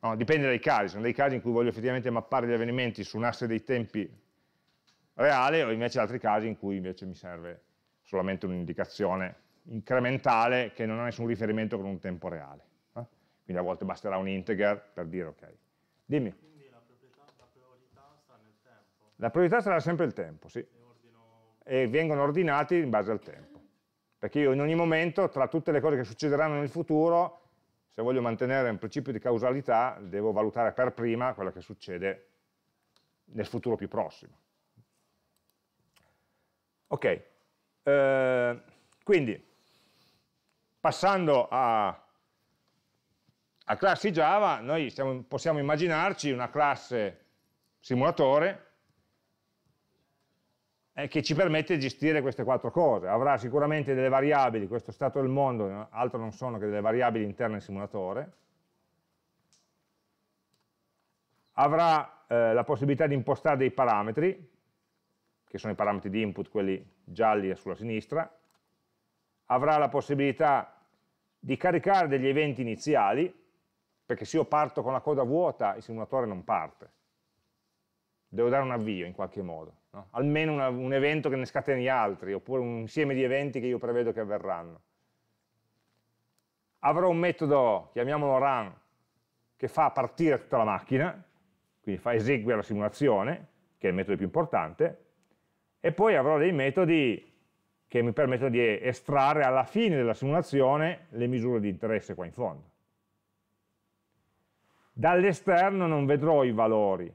No, dipende dai casi, sono dei casi in cui voglio effettivamente mappare gli avvenimenti su un asse dei tempi reale o invece altri casi in cui invece mi serve solamente un'indicazione incrementale che non ha nessun riferimento con un tempo reale. Eh? Quindi a volte basterà un integer per dire ok. Dimmi. Quindi la priorità, la priorità sta nel tempo. La priorità sarà sempre il tempo, sì e vengono ordinati in base al tempo. Perché io in ogni momento, tra tutte le cose che succederanno nel futuro, se voglio mantenere un principio di causalità, devo valutare per prima quello che succede nel futuro più prossimo. Ok, eh, quindi passando a, a classi Java, noi stiamo, possiamo immaginarci una classe simulatore eh, che ci permette di gestire queste quattro cose. Avrà sicuramente delle variabili, questo stato del mondo, altro non sono che delle variabili interne al simulatore. Avrà eh, la possibilità di impostare dei parametri, che sono i parametri di input, quelli gialli sulla sinistra. Avrà la possibilità di caricare degli eventi iniziali, perché se io parto con la coda vuota il simulatore non parte. Devo dare un avvio in qualche modo no? almeno una, un evento che ne scateni altri, oppure un insieme di eventi che io prevedo che avverranno. Avrò un metodo, chiamiamolo run, che fa partire tutta la macchina, quindi fa eseguire la simulazione, che è il metodo più importante, e poi avrò dei metodi che mi permettono di estrarre alla fine della simulazione le misure di interesse qua in fondo. Dall'esterno non vedrò i valori,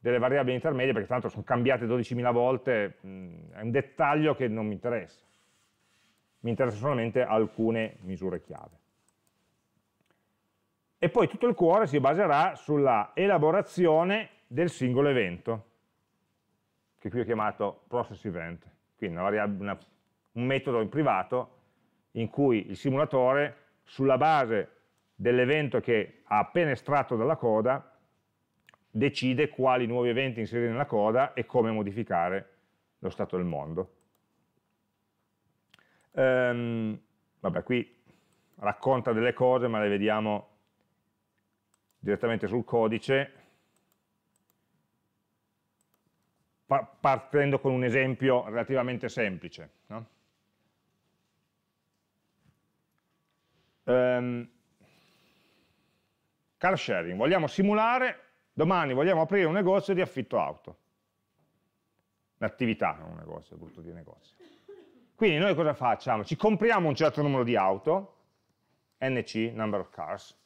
delle variabili intermedie, perché tanto sono cambiate 12.000 volte, mh, mm, è un dettaglio che non mi interessa. Mi interessano solamente alcune misure chiave. E poi tutto il cuore si baserà sulla elaborazione del singolo evento, che qui ho chiamato process event, quindi una una, un metodo in privato in cui il simulatore, sulla base dell'evento che ha appena estratto dalla coda, decide quali nuovi eventi inserire nella coda e come modificare lo stato del mondo. Ehm, vabbè, qui racconta delle cose, ma le vediamo direttamente sul codice, partendo con un esempio relativamente semplice. No? Ehm, car sharing, vogliamo simulare domani vogliamo aprire un negozio di affitto auto. Un'attività, non un negozio, è brutto di negozio. Quindi noi cosa facciamo? Ci compriamo un certo numero di auto, NC, number of cars,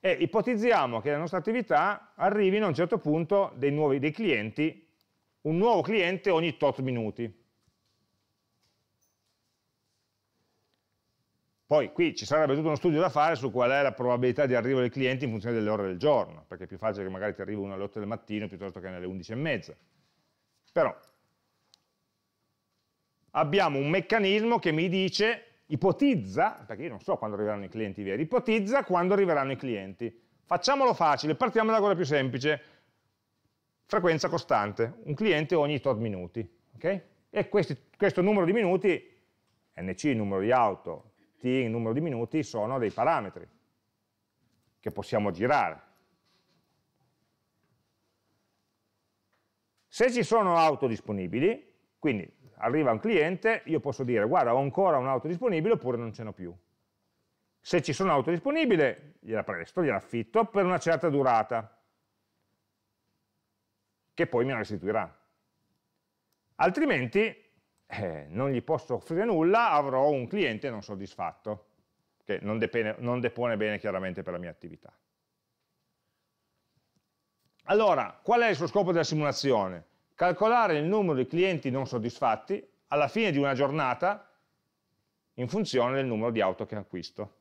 e ipotizziamo che la nostra attività arrivino a un certo punto dei, nuovi, dei clienti, un nuovo cliente ogni tot minuti. Poi qui ci sarebbe tutto uno studio da fare su qual è la probabilità di arrivo dei clienti in funzione delle ore del giorno, perché è più facile che magari ti arrivi uno alle 8 del mattino piuttosto che alle 11 e mezza. Però abbiamo un meccanismo che mi dice, ipotizza, perché io non so quando arriveranno i clienti veri, ipotizza quando arriveranno i clienti. Facciamolo facile, partiamo dalla cosa più semplice. Frequenza costante, un cliente ogni tot minuti. Okay? E questi, questo numero di minuti, nc, numero di auto, t in numero di minuti sono dei parametri che possiamo girare. Se ci sono auto disponibili, quindi arriva un cliente, io posso dire guarda ho ancora un'auto disponibile oppure non ce n'ho più. Se ci sono auto disponibili, gliela presto, gliela affitto per una certa durata, che poi me la restituirà. Altrimenti eh, non gli posso offrire nulla, avrò un cliente non soddisfatto, che non, depende, non depone bene chiaramente per la mia attività. Allora, qual è il suo scopo della simulazione? Calcolare il numero di clienti non soddisfatti alla fine di una giornata in funzione del numero di auto che acquisto.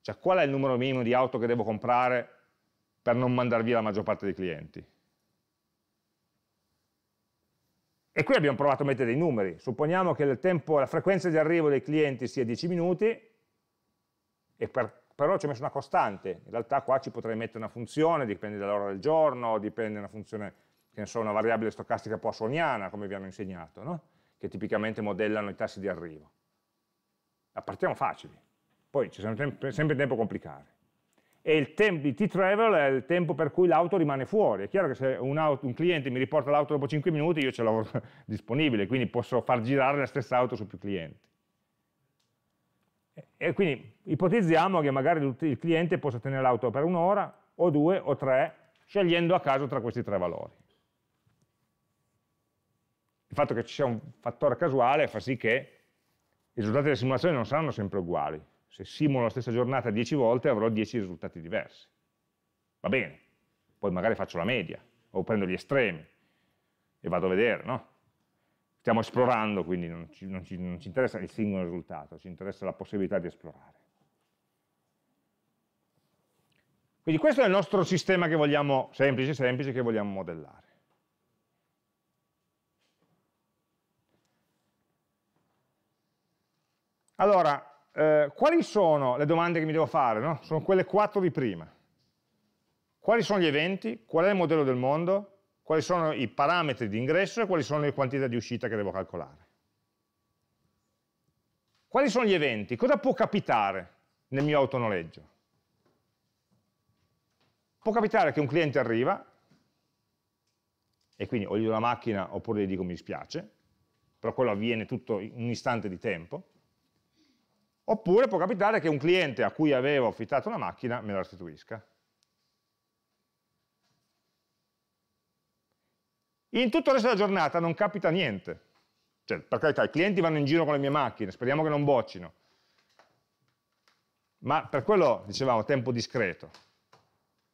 Cioè, qual è il numero minimo di auto che devo comprare per non mandar via la maggior parte dei clienti? E qui abbiamo provato a mettere dei numeri. Supponiamo che tempo, la frequenza di arrivo dei clienti sia 10 minuti, e per, però ci ho messo una costante. In realtà qua ci potrei mettere una funzione, dipende dall'ora del giorno, dipende da una funzione, che ne so, una variabile stocastica poissoniana, come vi hanno insegnato, no? che tipicamente modellano i tassi di arrivo. Ma partiamo facili, poi c'è sempre tempo a complicare e il, tempo di T-travel è il tempo per cui l'auto rimane fuori. È chiaro che se un, auto, un cliente mi riporta l'auto dopo 5 minuti io ce l'ho disponibile, quindi posso far girare la stessa auto su più clienti. E quindi ipotizziamo che magari il cliente possa tenere l'auto per un'ora o due o tre, scegliendo a caso tra questi tre valori. Il fatto che ci sia un fattore casuale fa sì che i risultati delle simulazioni non saranno sempre uguali, se simulo la stessa giornata 10 volte avrò 10 risultati diversi. Va bene, poi magari faccio la media o prendo gli estremi e vado a vedere, no? Stiamo esplorando, quindi non ci, non ci, non ci interessa il singolo risultato, ci interessa la possibilità di esplorare. Quindi questo è il nostro sistema che vogliamo, semplice, semplice, che vogliamo modellare. Allora, eh, quali sono le domande che mi devo fare? No? Sono quelle quattro di prima. Quali sono gli eventi? Qual è il modello del mondo? Quali sono i parametri di ingresso e quali sono le quantità di uscita che devo calcolare? Quali sono gli eventi? Cosa può capitare nel mio autonoleggio? Può capitare che un cliente arriva e quindi o gli do la macchina oppure gli dico mi dispiace, però quello avviene tutto in un istante di tempo Oppure può capitare che un cliente a cui avevo affittato una macchina me la restituisca. In tutto il resto della giornata non capita niente. Cioè, per carità, i clienti vanno in giro con le mie macchine, speriamo che non boccino. Ma per quello, dicevamo, tempo discreto.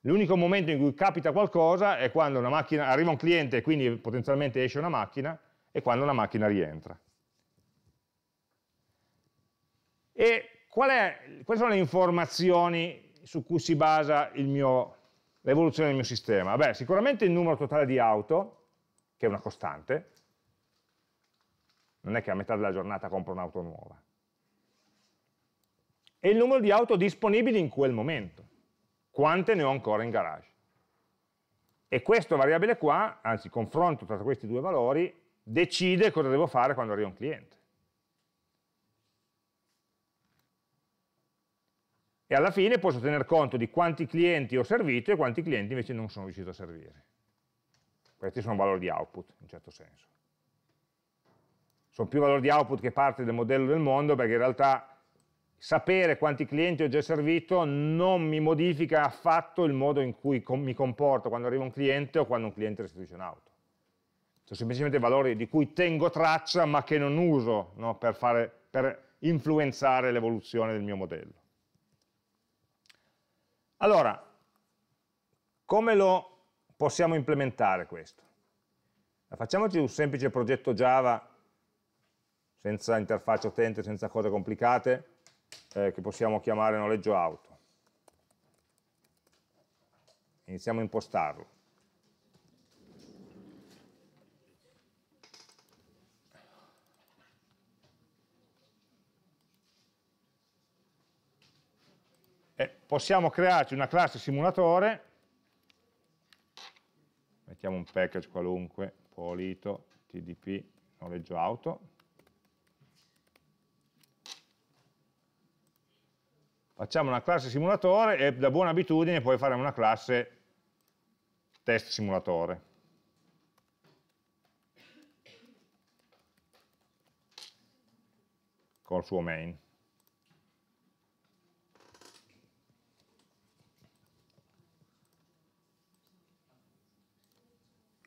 L'unico momento in cui capita qualcosa è quando una macchina, arriva un cliente e quindi potenzialmente esce una macchina e quando una macchina rientra. E è, quali sono le informazioni su cui si basa l'evoluzione del mio sistema? Beh, sicuramente il numero totale di auto, che è una costante, non è che a metà della giornata compro un'auto nuova, e il numero di auto disponibili in quel momento, quante ne ho ancora in garage. E questa variabile qua, anzi confronto tra questi due valori, decide cosa devo fare quando arriva un cliente. e alla fine posso tener conto di quanti clienti ho servito e quanti clienti invece non sono riuscito a servire. Questi sono valori di output, in certo senso. Sono più valori di output che parte del modello del mondo, perché in realtà sapere quanti clienti ho già servito non mi modifica affatto il modo in cui mi comporto quando arriva un cliente o quando un cliente restituisce un'auto. Sono semplicemente valori di cui tengo traccia ma che non uso no, per, fare, per influenzare l'evoluzione del mio modello. Allora, come lo possiamo implementare questo? Facciamoci un semplice progetto Java senza interfaccia utente, senza cose complicate, eh, che possiamo chiamare noleggio auto. Iniziamo a impostarlo. eh, possiamo crearci una classe simulatore, mettiamo un package qualunque, polito, tdp, noleggio auto, facciamo una classe simulatore e da buona abitudine poi faremo una classe test simulatore. col suo main.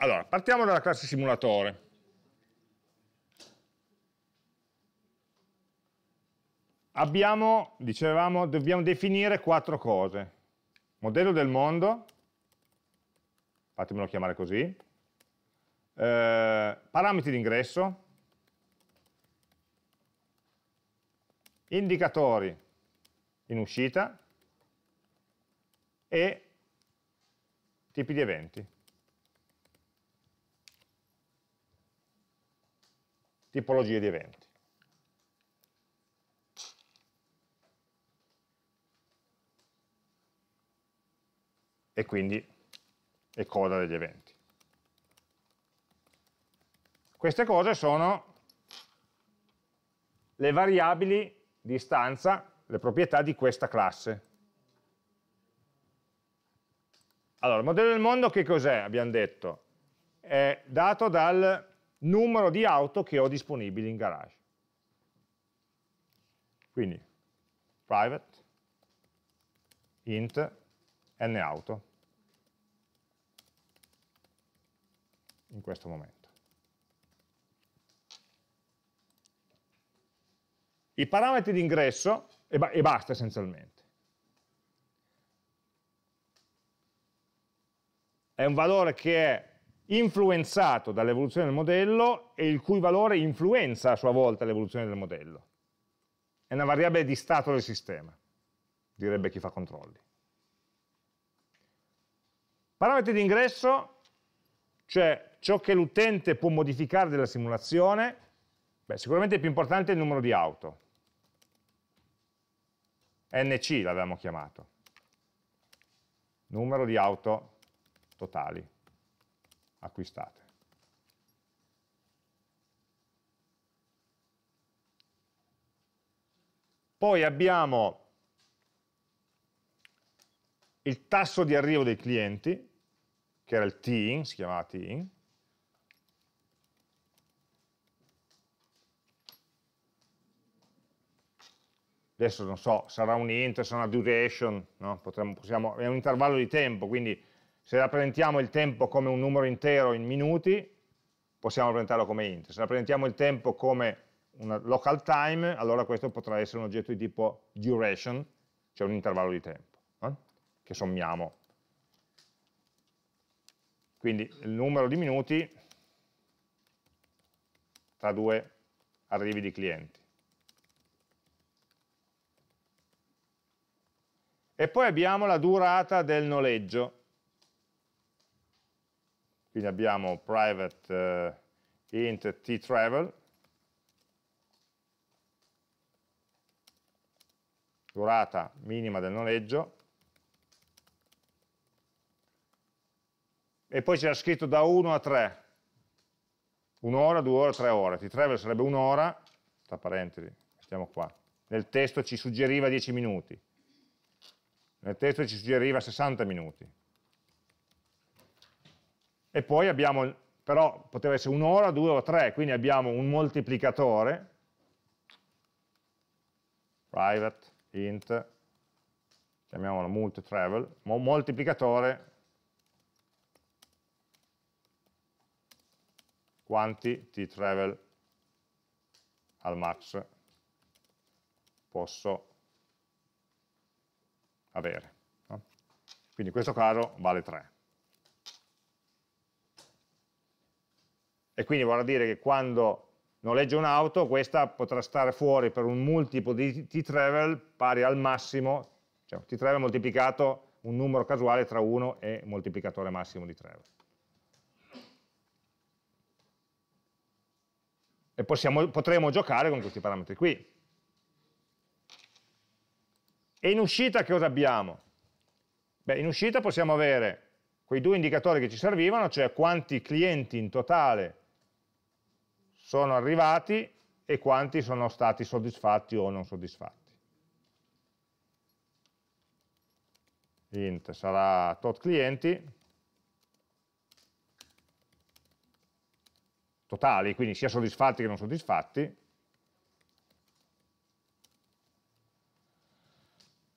Allora, partiamo dalla classe simulatore. Abbiamo, dicevamo, dobbiamo definire quattro cose. Modello del mondo, fatemelo chiamare così, eh, parametri d'ingresso, indicatori in uscita e tipi di eventi. tipologie di eventi. E quindi è coda degli eventi. Queste cose sono le variabili di stanza, le proprietà di questa classe. Allora, il modello del mondo che cos'è? Abbiamo detto. È dato dal numero di auto che ho disponibili in garage. Quindi private int n auto in questo momento. I parametri d'ingresso e, ba e basta essenzialmente. È un valore che è influenzato dall'evoluzione del modello e il cui valore influenza a sua volta l'evoluzione del modello. È una variabile di stato del sistema, direbbe chi fa controlli. Parametri di ingresso, cioè ciò che l'utente può modificare della simulazione, beh, sicuramente il più importante è il numero di auto. NC l'avevamo chiamato. Numero di auto totali acquistate. Poi abbiamo il tasso di arrivo dei clienti, che era il TIN, si chiamava TIN. adesso non so, sarà un int, sarà una duration, no? Potremmo, possiamo, è un intervallo di tempo, quindi se rappresentiamo il tempo come un numero intero in minuti, possiamo rappresentarlo come int. Se rappresentiamo il tempo come un local time, allora questo potrà essere un oggetto di tipo duration, cioè un intervallo di tempo, eh? che sommiamo. Quindi il numero di minuti tra due arrivi di clienti. E poi abbiamo la durata del noleggio. Quindi abbiamo private eh, int ttravel, durata minima del noleggio, e poi c'era scritto da 1 a 3, un'ora, due ore, tre ore, T-Travel sarebbe un'ora, tra parentesi, mettiamo qua, nel testo ci suggeriva 10 minuti, nel testo ci suggeriva 60 minuti, e poi abbiamo, però poteva essere un'ora, due o tre, quindi abbiamo un moltiplicatore, private, int, chiamiamolo multi travel, moltiplicatore quanti t travel al max posso avere. Quindi in questo caso vale 3. e quindi vorrà dire che quando noleggio un'auto questa potrà stare fuori per un multiplo di t-travel pari al massimo, cioè t-travel moltiplicato un numero casuale tra 1 e moltiplicatore massimo di travel. E possiamo, potremo giocare con questi parametri qui. E in uscita che cosa abbiamo? Beh, in uscita possiamo avere quei due indicatori che ci servivano, cioè quanti clienti in totale sono arrivati e quanti sono stati soddisfatti o non soddisfatti. Int sarà tot clienti, totali, quindi sia soddisfatti che non soddisfatti,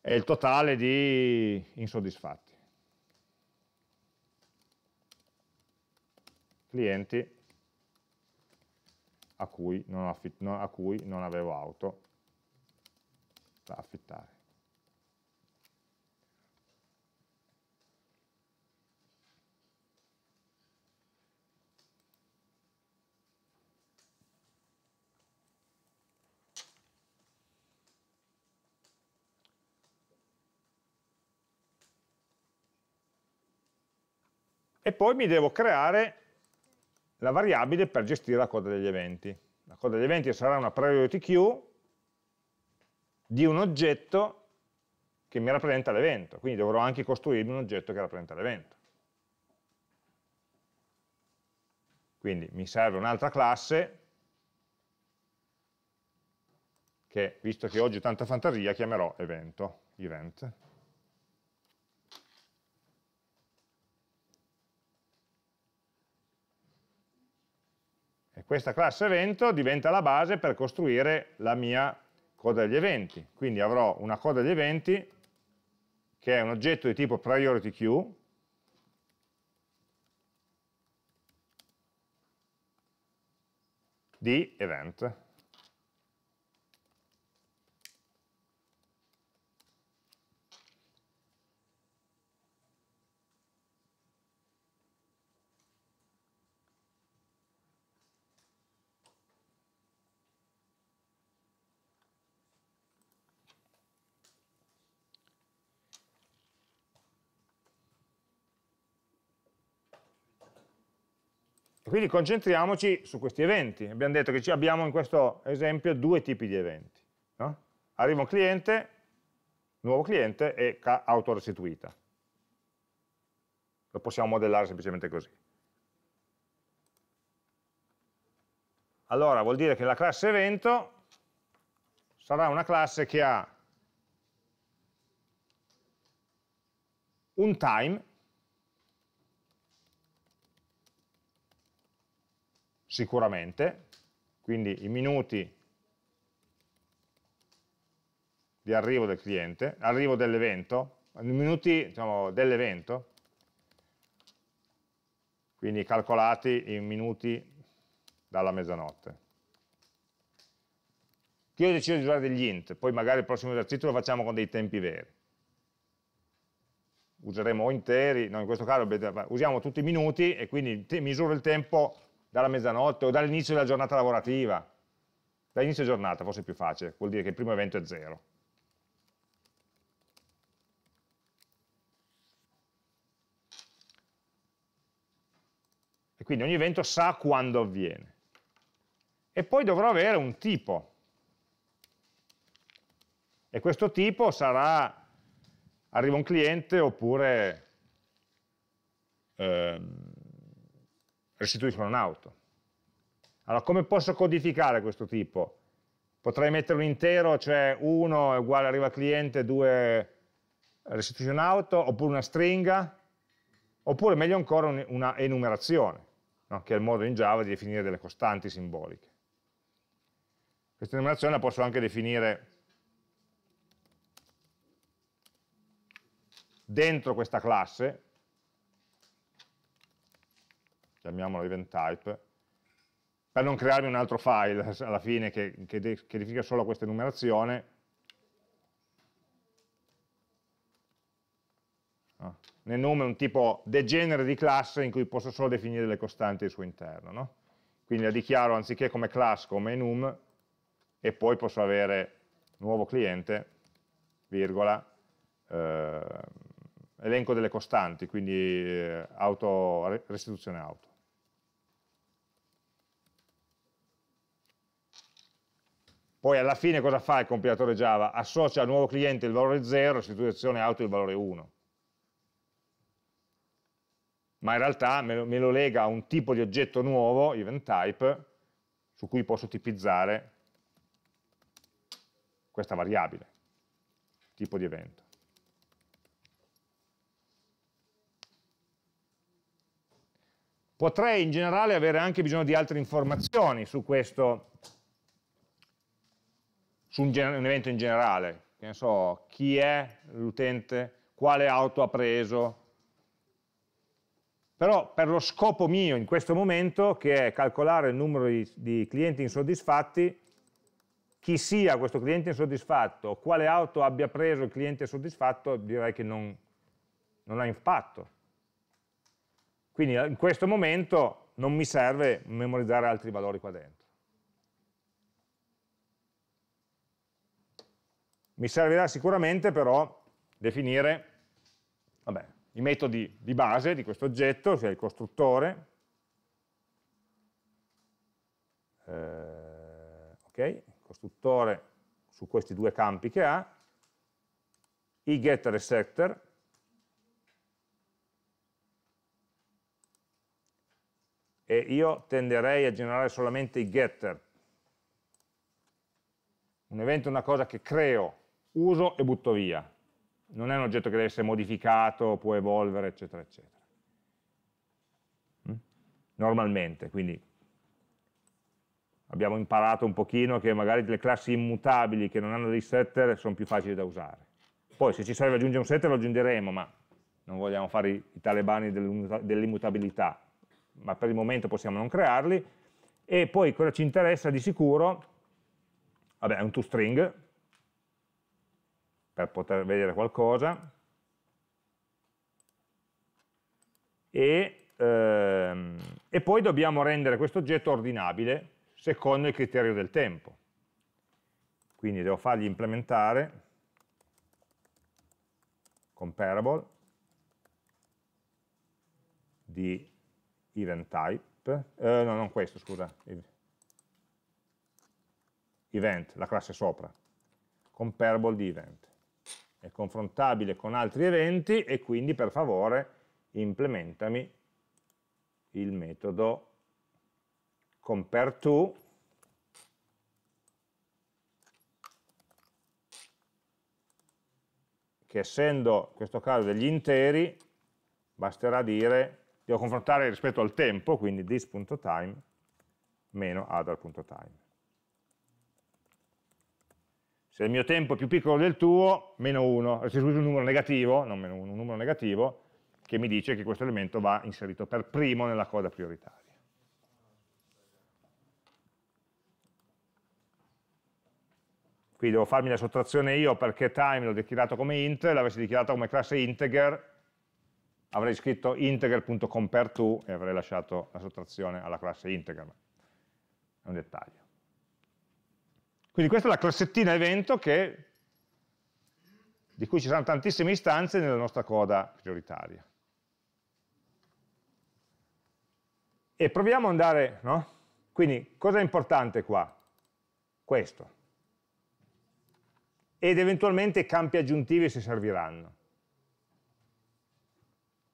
e il totale di insoddisfatti. Clienti a cui non, affitt no, cui non avevo auto da affittare. e poi mi devo creare la variabile per gestire la coda degli eventi. La coda degli eventi sarà una priority queue di un oggetto che mi rappresenta l'evento, quindi dovrò anche costruirmi un oggetto che rappresenta l'evento. Quindi mi serve un'altra classe che, visto che oggi ho tanta fantasia, chiamerò evento, event. questa classe evento diventa la base per costruire la mia coda degli eventi. Quindi avrò una coda degli eventi che è un oggetto di tipo priority queue, di event. Quindi concentriamoci su questi eventi. Abbiamo detto che abbiamo in questo esempio due tipi di eventi. No? Arriva un cliente, nuovo cliente e autorestituita. Lo possiamo modellare semplicemente così. Allora vuol dire che la classe evento sarà una classe che ha un time sicuramente, quindi i minuti di arrivo del cliente, arrivo dell'evento, minuti diciamo, dell'evento, quindi calcolati in minuti dalla mezzanotte. Io ho deciso di usare degli int, poi magari il prossimo esercizio lo facciamo con dei tempi veri. Useremo interi, no, in questo caso usiamo tutti i minuti e quindi misuro il tempo dalla mezzanotte o dall'inizio della giornata lavorativa. Dall'inizio giornata forse è più facile, vuol dire che il primo evento è zero. E quindi ogni evento sa quando avviene. E poi dovrò avere un tipo. E questo tipo sarà, arriva un cliente oppure... Ehm, restituiscono un'auto. Allora, come posso codificare questo tipo? Potrei mettere un intero, cioè 1 è uguale arriva cliente, 2 restituisce un'auto, oppure una stringa, oppure meglio ancora un, una enumerazione, no? che è il modo in Java di definire delle costanti simboliche. Questa enumerazione la posso anche definire dentro questa classe, chiamiamolo event type, per non crearmi un altro file alla fine che, che, che definisca solo questa enumerazione. Ah, nel nome è un tipo degenere di classe in cui posso solo definire le costanti al suo interno. No? Quindi la dichiaro anziché come class come enum e poi posso avere nuovo cliente, virgola, eh, elenco delle costanti, quindi eh, auto, restituzione auto. Poi alla fine cosa fa il compilatore Java? Associa al nuovo cliente il valore 0 e situazione auto il valore 1. Ma in realtà me lo, me lo lega a un tipo di oggetto nuovo, event type, su cui posso tipizzare questa variabile, tipo di evento. Potrei in generale avere anche bisogno di altre informazioni su questo su un, un evento in generale, che ne so, chi è l'utente, quale auto ha preso, però per lo scopo mio in questo momento, che è calcolare il numero di, di clienti insoddisfatti, chi sia questo cliente insoddisfatto quale auto abbia preso il cliente insoddisfatto, direi che non, non ha impatto. Quindi eh, in questo momento non mi serve memorizzare altri valori qua dentro. Mi servirà sicuramente però definire vabbè, i metodi di base di questo oggetto, cioè il costruttore, eh, ok, costruttore su questi due campi che ha, i getter e setter, e io tenderei a generare solamente i getter. Un evento è una cosa che creo uso e butto via. Non è un oggetto che deve essere modificato, può evolvere, eccetera, eccetera. Mm? Normalmente, quindi abbiamo imparato un pochino che magari le classi immutabili che non hanno dei setter sono più facili da usare. Poi se ci serve aggiungere un setter lo aggiungeremo, ma non vogliamo fare i, i talebani dell'immutabilità, ma per il momento possiamo non crearli. E poi cosa ci interessa di sicuro? Vabbè, è un toString, per poter vedere qualcosa e, ehm, e poi dobbiamo rendere questo oggetto ordinabile secondo il criterio del tempo. Quindi devo fargli implementare comparable di event type, eh, no non questo scusa, event, la classe sopra, comparable di event è confrontabile con altri eventi e quindi per favore implementami il metodo compareTo che essendo in questo caso degli interi basterà dire devo confrontare rispetto al tempo quindi this.time meno other.time se il mio tempo è più piccolo del tuo, meno 1, restituisco un numero negativo, non meno 1, un numero negativo, che mi dice che questo elemento va inserito per primo nella coda prioritaria. Qui devo farmi la sottrazione io perché time l'ho dichiarato come int, l'avessi dichiarato come classe integer, avrei scritto integer.compareTo e avrei lasciato la sottrazione alla classe integer. È un dettaglio. Quindi questa è la classettina evento che, di cui ci saranno tantissime istanze nella nostra coda prioritaria. E proviamo ad andare, no? Quindi cosa è importante qua? Questo. Ed eventualmente campi aggiuntivi se serviranno.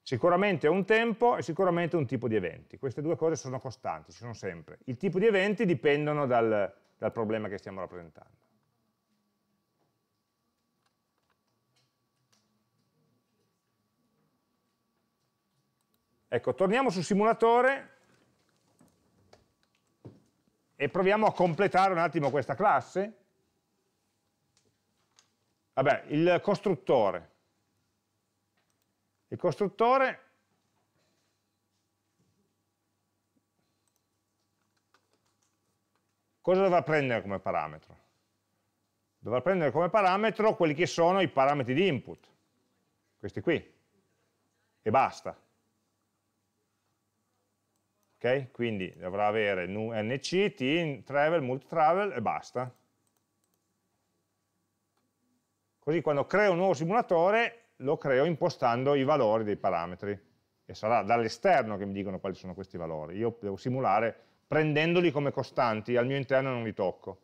Sicuramente un tempo e sicuramente un tipo di eventi. Queste due cose sono costanti, ci sono sempre. Il tipo di eventi dipendono dal, dal problema che stiamo rappresentando. Ecco, torniamo sul simulatore e proviamo a completare un attimo questa classe. Vabbè, il costruttore. Il costruttore cosa dovrà prendere come parametro? Dovrà prendere come parametro quelli che sono i parametri di input, questi qui, e basta. Ok? Quindi dovrà avere nc, TIN, travel, Multitravel e basta. Così quando creo un nuovo simulatore lo creo impostando i valori dei parametri e sarà dall'esterno che mi dicono quali sono questi valori. Io devo simulare prendendoli come costanti, al mio interno non li tocco.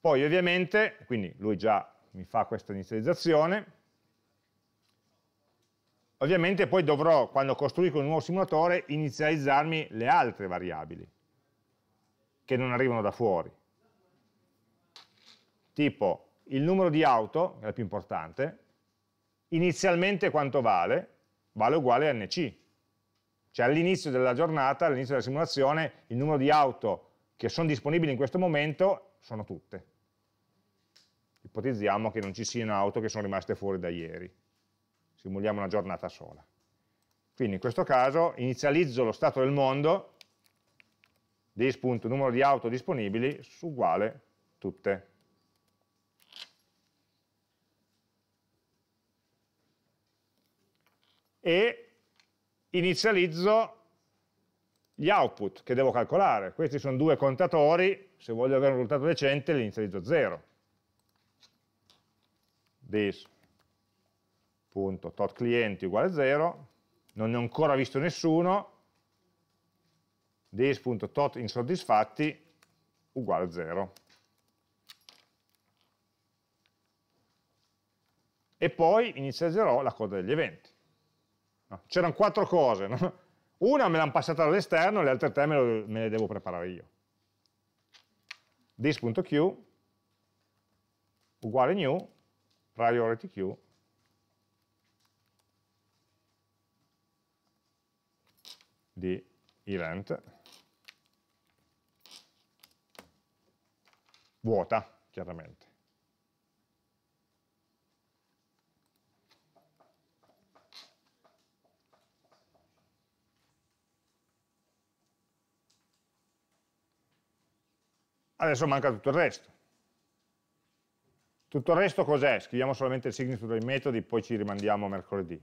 Poi ovviamente, quindi lui già mi fa questa inizializzazione, ovviamente poi dovrò, quando costruisco un nuovo simulatore, inizializzarmi le altre variabili che non arrivano da fuori. Tipo il numero di auto, che è la più importante, inizialmente quanto vale? Vale uguale a NC. Cioè all'inizio della giornata, all'inizio della simulazione, il numero di auto che sono disponibili in questo momento sono tutte. Ipotizziamo che non ci siano auto che sono rimaste fuori da ieri. Simuliamo una giornata sola. Quindi in questo caso inizializzo lo stato del mondo, dis.numero di auto disponibili, uguale tutte. e inizializzo gli output che devo calcolare. Questi sono due contatori, se voglio avere un risultato decente li inizializzo 0. This.totClienti uguale 0, non ne ho ancora visto nessuno, this.totInsoddisfatti uguale 0. E poi inizializzerò la coda degli eventi. C'erano quattro cose, no? una me l'hanno passata dall'esterno, le altre tre me, lo, me le devo preparare io. This.q uguale new, priority queue, di event vuota, chiaramente. Adesso manca tutto il resto. Tutto il resto cos'è? Scriviamo solamente il signature dei metodi, poi ci rimandiamo mercoledì.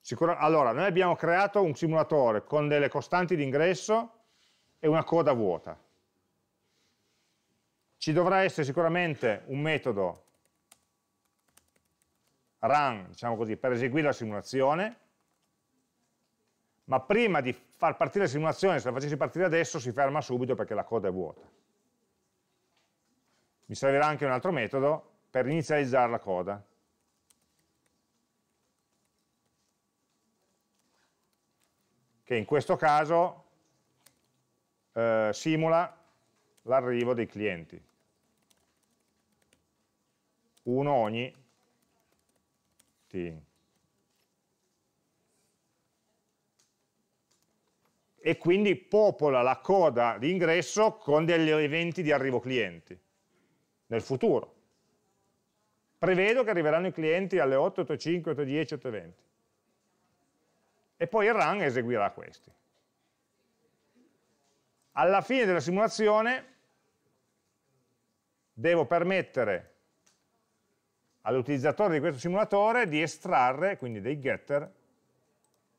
Sicura... allora, noi abbiamo creato un simulatore con delle costanti d'ingresso e una coda vuota. Ci dovrà essere sicuramente un metodo run, diciamo così, per eseguire la simulazione, ma prima di far partire la simulazione, se la facessi partire adesso, si ferma subito perché la coda è vuota mi servirà anche un altro metodo per inizializzare la coda. Che in questo caso eh, simula l'arrivo dei clienti. Uno ogni team. e quindi popola la coda di ingresso con degli eventi di arrivo clienti nel futuro. Prevedo che arriveranno i clienti alle 8, 8, 5, 8, 10, 8, 20. E poi il run eseguirà questi. Alla fine della simulazione devo permettere all'utilizzatore di questo simulatore di estrarre, quindi dei getter,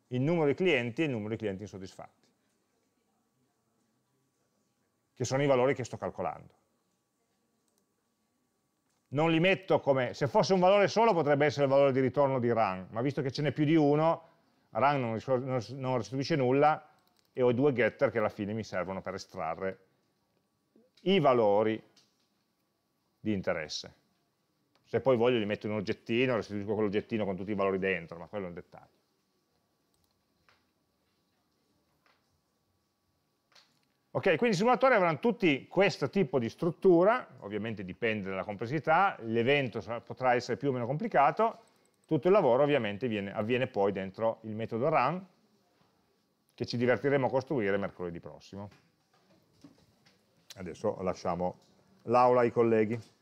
il numero di clienti e il numero di clienti insoddisfatti, che sono i valori che sto calcolando non li metto come... Se fosse un valore solo potrebbe essere il valore di ritorno di run, ma visto che ce n'è più di uno, run non, non, non restituisce nulla e ho due getter che alla fine mi servono per estrarre i valori di interesse. Se poi voglio li metto in un oggettino, restituisco quell'oggettino con tutti i valori dentro, ma quello è un dettaglio. Ok, quindi i simulatori avranno tutti questo tipo di struttura, ovviamente dipende dalla complessità, l'evento potrà essere più o meno complicato, tutto il lavoro ovviamente viene, avviene poi dentro il metodo run che ci divertiremo a costruire mercoledì prossimo. Adesso lasciamo l'aula ai colleghi.